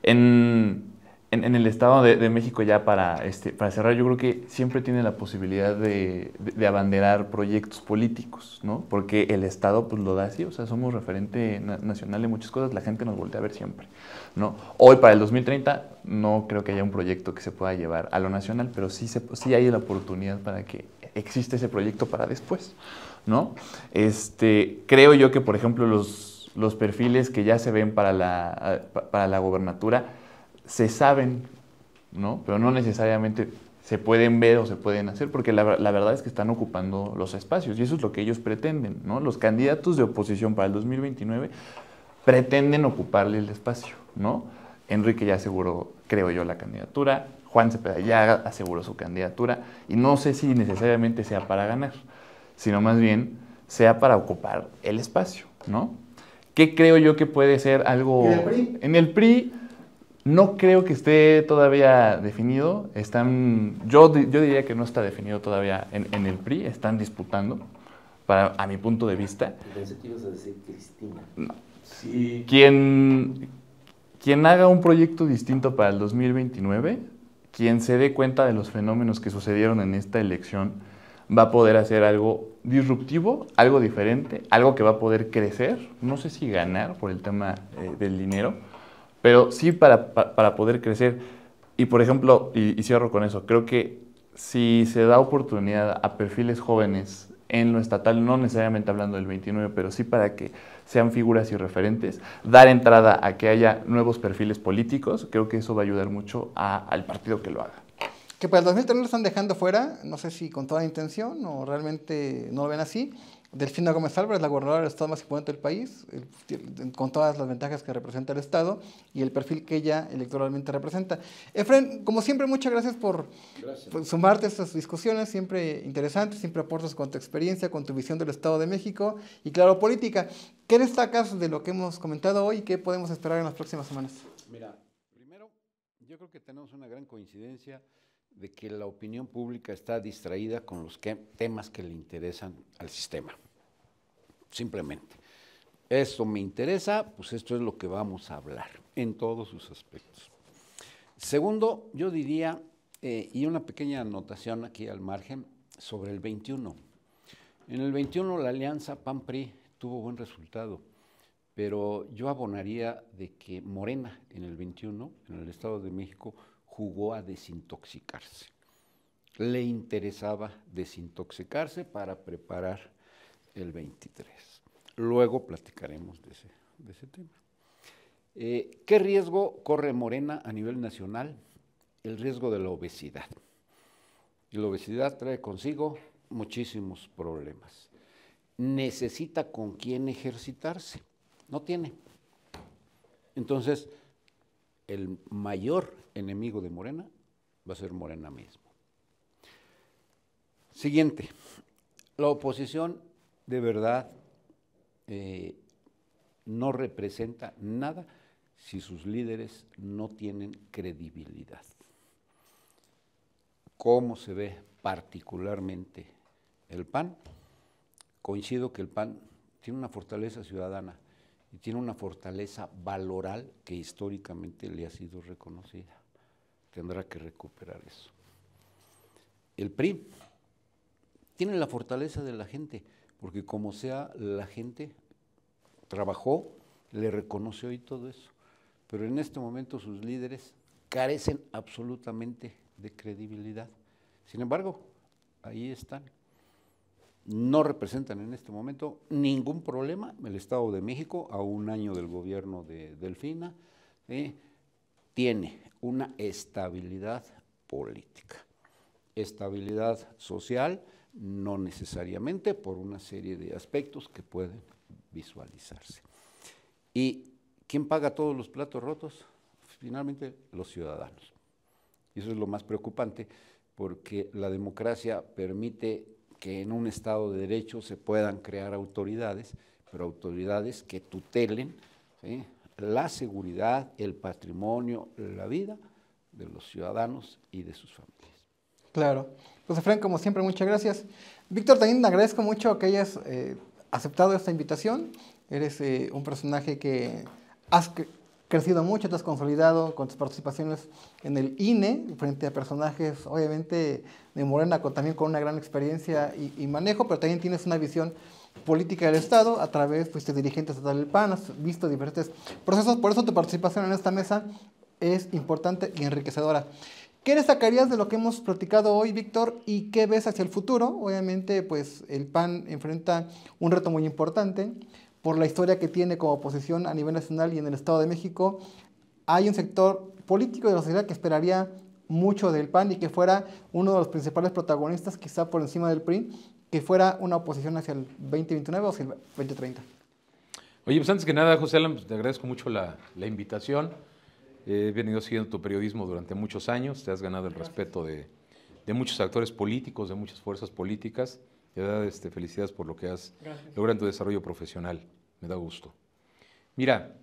en en, el Estado de, México ya para, este, para cerrar, yo creo que siempre tiene la posibilidad de, abanderar proyectos políticos, ¿no? Porque el Estado pues lo da así, o sea, somos referente nacional de muchas cosas, la gente nos voltea a ver siempre, ¿no? Hoy para el 2030 no creo que haya un proyecto que se pueda llevar a lo nacional, pero sí, se, sí hay la oportunidad para que exista ese proyecto para después, ¿no? Este, creo yo que, por ejemplo, los, los perfiles que ya se ven para la, para la gobernatura, se saben, ¿no? Pero no necesariamente se pueden ver o se pueden hacer, porque la, verdad es que están ocupando los espacios y eso es lo que ellos pretenden, ¿no? Los candidatos de oposición para el 2029 pretenden ocuparle el espacio, ¿no? Enrique ya aseguró, creo yo, la candidatura, Juan Cepeda ya aseguró su candidatura y no sé si necesariamente sea para ganar, sino más bien sea para ocupar el espacio, ¿no? ¿Qué creo yo que puede ser algo... En el PRI no creo que esté todavía definido. Están, yo, yo diría que no está definido todavía en, el PRI. Están disputando, para, a mi punto de vista. decir Cristina. Quien, haga un proyecto distinto para el 2029, quien se dé cuenta de los fenómenos que sucedieron en esta elección, va a poder hacer algo disruptivo, algo diferente, algo que va a poder crecer. No sé si ganar por el tema eh, del dinero pero sí para, para poder crecer. Y por ejemplo, y, cierro con eso, creo que si se da oportunidad a perfiles jóvenes en lo estatal, no necesariamente hablando del 29, pero sí para que sean figuras y referentes, dar entrada a que haya nuevos perfiles políticos, creo que eso va a ayudar mucho al partido que lo haga. Que para el 2003 lo están dejando fuera, no sé si con toda intención o realmente no lo ven así, Delfina Gómez Álvarez, la gobernadora del Estado más importante del país, con todas las ventajas que representa el Estado y el perfil que ella electoralmente representa. Efren, como siempre, muchas gracias por, gracias. por sumarte a estas discusiones, siempre interesantes, siempre aportas con tu experiencia, con tu visión del Estado de México y, claro, política. ¿Qué destacas de lo que hemos comentado hoy y qué podemos esperar en las próximas semanas? Mira, primero, yo creo que tenemos una gran coincidencia de que la opinión pública está distraída con los temas que le interesan al sistema. Simplemente. Esto me interesa, pues esto es lo que vamos a hablar en todos sus aspectos. Segundo, yo diría, eh, y una pequeña anotación aquí al margen, sobre el 21. En el 21 la alianza PAN-PRI tuvo buen resultado, pero yo abonaría de que Morena en el 21, en el Estado de México, jugó a desintoxicarse. Le interesaba desintoxicarse para preparar el 23. Luego platicaremos de ese, de tema. Eh, ¿Qué riesgo corre Morena a nivel nacional? El riesgo de la obesidad. Y la obesidad trae consigo muchísimos problemas. Necesita con quién ejercitarse. No tiene. Entonces, el mayor enemigo de Morena va a ser Morena mismo. Siguiente, la oposición de verdad eh, no representa nada si sus líderes no tienen credibilidad. ¿Cómo se ve particularmente el PAN? Coincido que el PAN tiene una fortaleza ciudadana y tiene una fortaleza valoral que históricamente le ha sido reconocida. Tendrá que recuperar eso. El PRI tiene la fortaleza de la gente, porque como sea, la gente trabajó, le reconoció y todo eso. Pero en este momento sus líderes carecen absolutamente de credibilidad. Sin embargo, ahí están no representan en este momento ningún problema el Estado de México a un año del gobierno de Delfina. Eh, tiene una estabilidad política, estabilidad social, no necesariamente por una serie de aspectos que pueden visualizarse. ¿Y quién paga todos los platos rotos? Finalmente los ciudadanos. Y eso es lo más preocupante porque la democracia permite que en un Estado de Derecho se puedan crear autoridades, pero autoridades que tutelen la seguridad, el patrimonio, la vida de los ciudadanos y de sus familias. Claro. Pues Efraín, como siempre, muchas gracias. Víctor, también agradezco mucho que hayas eh, aceptado esta invitación. Eres eh, un personaje que has crecido mucho, te has consolidado con tus participaciones en el INE, frente a personajes, obviamente, de Morena, también con una gran experiencia y, manejo, pero también tienes una visión política del Estado a través, pues, de dirigente estatal del PAN, has visto diferentes procesos, por eso tu participación en esta mesa es importante y enriquecedora. ¿Qué destacarías de lo que hemos platicado hoy, Víctor, y qué ves hacia el futuro? Obviamente, pues el PAN enfrenta un reto muy importante, por la historia que tiene como oposición a nivel nacional y en el Estado de México, hay un sector político de la sociedad que esperaría mucho del PAN y que fuera uno de los principales protagonistas, quizá por encima del PRI, que fuera una oposición hacia el 2029 o hacia el 2030. Oye, pues antes que nada, José Alan, pues te agradezco mucho la, invitación. he venido siguiendo tu periodismo durante muchos años, te has ganado el respeto de, de muchos actores políticos, de muchas fuerzas políticas. De este, felicidades por lo que has logrado en tu desarrollo profesional. Me da gusto. Mira,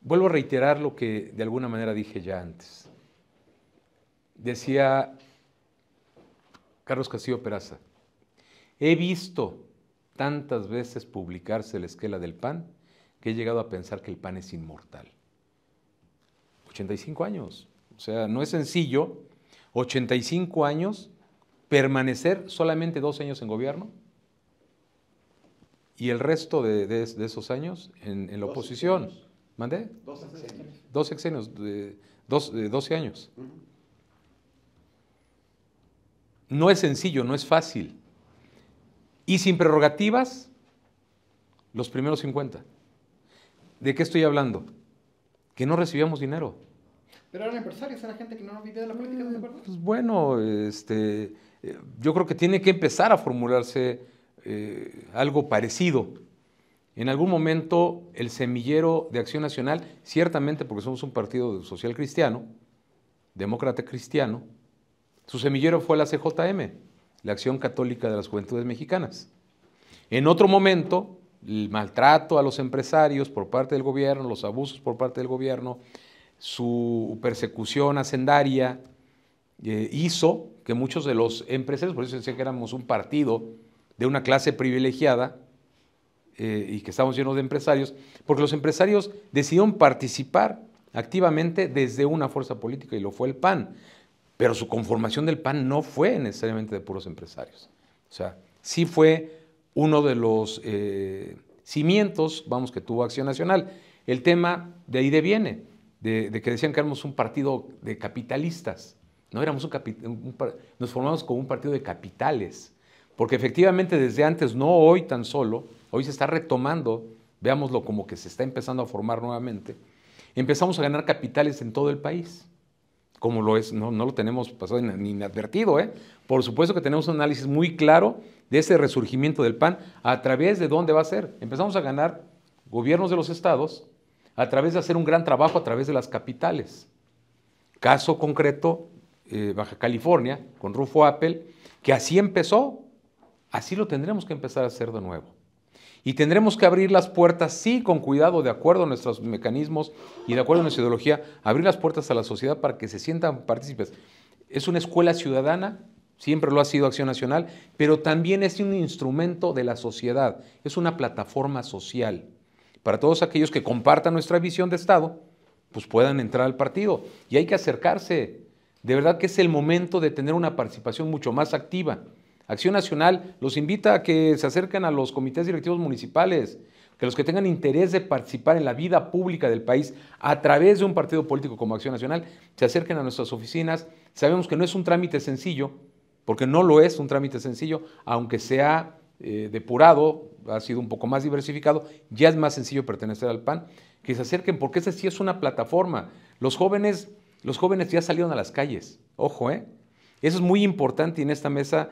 vuelvo a reiterar lo que de alguna manera dije ya antes. Decía Carlos Castillo Peraza, he visto tantas veces publicarse la esquela del pan que he llegado a pensar que el pan es inmortal. 85 años. O sea, no es sencillo. 85 años permanecer solamente dos años en gobierno y el resto de, esos años en, la oposición. ¿Mandé? Dos sexenios. Dos sexenios, de, 12 años. No es sencillo, no es fácil. Y sin prerrogativas, los primeros 50. ¿De qué estoy hablando? Que no recibíamos dinero. Pero eran empresarios, era gente que no vivía de la política, ¿de mm, Pues bueno, este, yo creo que tiene que empezar a formularse eh, algo parecido. En algún momento el semillero de Acción Nacional, ciertamente porque somos un partido social cristiano, demócrata cristiano, su semillero fue la CJM, la Acción Católica de las Juventudes Mexicanas. En otro momento, el maltrato a los empresarios por parte del gobierno, los abusos por parte del gobierno, su persecución hacendaria eh, hizo que muchos de los empresarios, por eso decía que éramos un partido de una clase privilegiada eh, y que estábamos llenos de empresarios, porque los empresarios decidieron participar activamente desde una fuerza política y lo fue el PAN. Pero su conformación del PAN no fue necesariamente de puros empresarios. O sea, sí fue uno de los eh, cimientos, vamos, que tuvo Acción Nacional. El tema de ahí deviene, viene de que decían que éramos un partido de capitalistas. No éramos un, nos formamos como un partido de capitales, porque efectivamente desde antes, no hoy tan solo, hoy se está retomando, veámoslo como que se está empezando a formar nuevamente, empezamos a ganar capitales en todo el país. Como lo es, no, lo tenemos pasado ni inadvertido, ¿eh? Por supuesto que tenemos un análisis muy claro de ese resurgimiento del PAN a través de dónde va a ser. Empezamos a ganar gobiernos de los estados a través de hacer un gran trabajo a través de las capitales. Caso concreto, eh, Baja California, con Rufo Apple, que así empezó, así lo tendremos que empezar a hacer de nuevo. Y tendremos que abrir las puertas, sí, con cuidado, de acuerdo a nuestros mecanismos y de acuerdo a nuestra ideología, abrir las puertas a la sociedad para que se sientan partícipes. Es una escuela ciudadana, siempre lo ha sido Acción Nacional, pero también es un instrumento de la sociedad, es una plataforma social. Para todos aquellos que compartan nuestra visión de Estado, pues puedan entrar al partido. Y hay que acercarse, de verdad que es el momento de tener una participación mucho más activa. Acción Nacional los invita a que se acerquen a los comités directivos municipales, que los que tengan interés de participar en la vida pública del país a través de un partido político como Acción Nacional, se acerquen a nuestras oficinas. Sabemos que no es un trámite sencillo, porque no lo es un trámite sencillo, aunque sea ha eh, depurado, ha sido un poco más diversificado, ya es más sencillo pertenecer al PAN, que se acerquen, porque esa sí es una plataforma. Los jóvenes los jóvenes ya salieron a las calles. Ojo, ¿eh? Eso es muy importante y en esta mesa,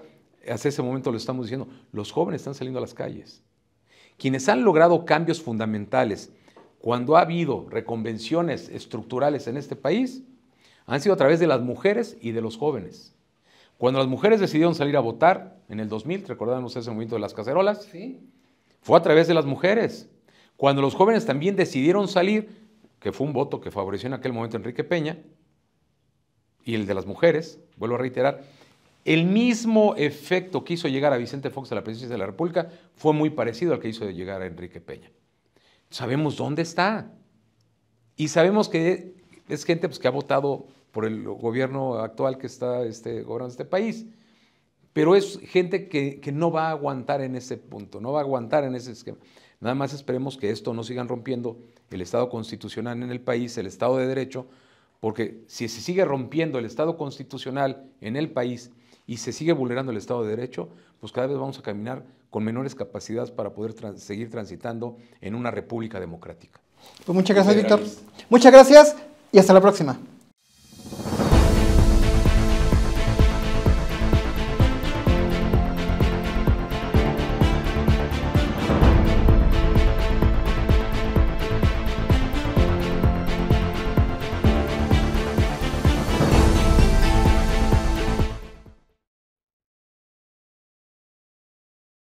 hace ese momento lo estamos diciendo, los jóvenes están saliendo a las calles. Quienes han logrado cambios fundamentales cuando ha habido reconvenciones estructurales en este país han sido a través de las mujeres y de los jóvenes. Cuando las mujeres decidieron salir a votar en el 2000, recordaron ustedes ese momento de las cacerolas, sí. fue a través de las mujeres. Cuando los jóvenes también decidieron salir, que fue un voto que favoreció en aquel momento Enrique Peña, y el de las mujeres, vuelvo a reiterar, el mismo efecto que hizo llegar a Vicente Fox a la presidencia de la República fue muy parecido al que hizo llegar a Enrique Peña. Sabemos dónde está. Y sabemos que es gente pues, que ha votado por el gobierno actual que está este, gobernando este país. Pero es gente que, que, no va a aguantar en ese punto, no va a aguantar en ese esquema. Nada más esperemos que esto no sigan rompiendo el Estado constitucional en el país, el Estado de Derecho, porque si se sigue rompiendo el Estado constitucional en el país y se sigue vulnerando el Estado de Derecho, pues cada vez vamos a caminar con menores capacidades para poder seguir transitando en una república democrática. Pues muchas gracias, Víctor. Muchas gracias y hasta la próxima.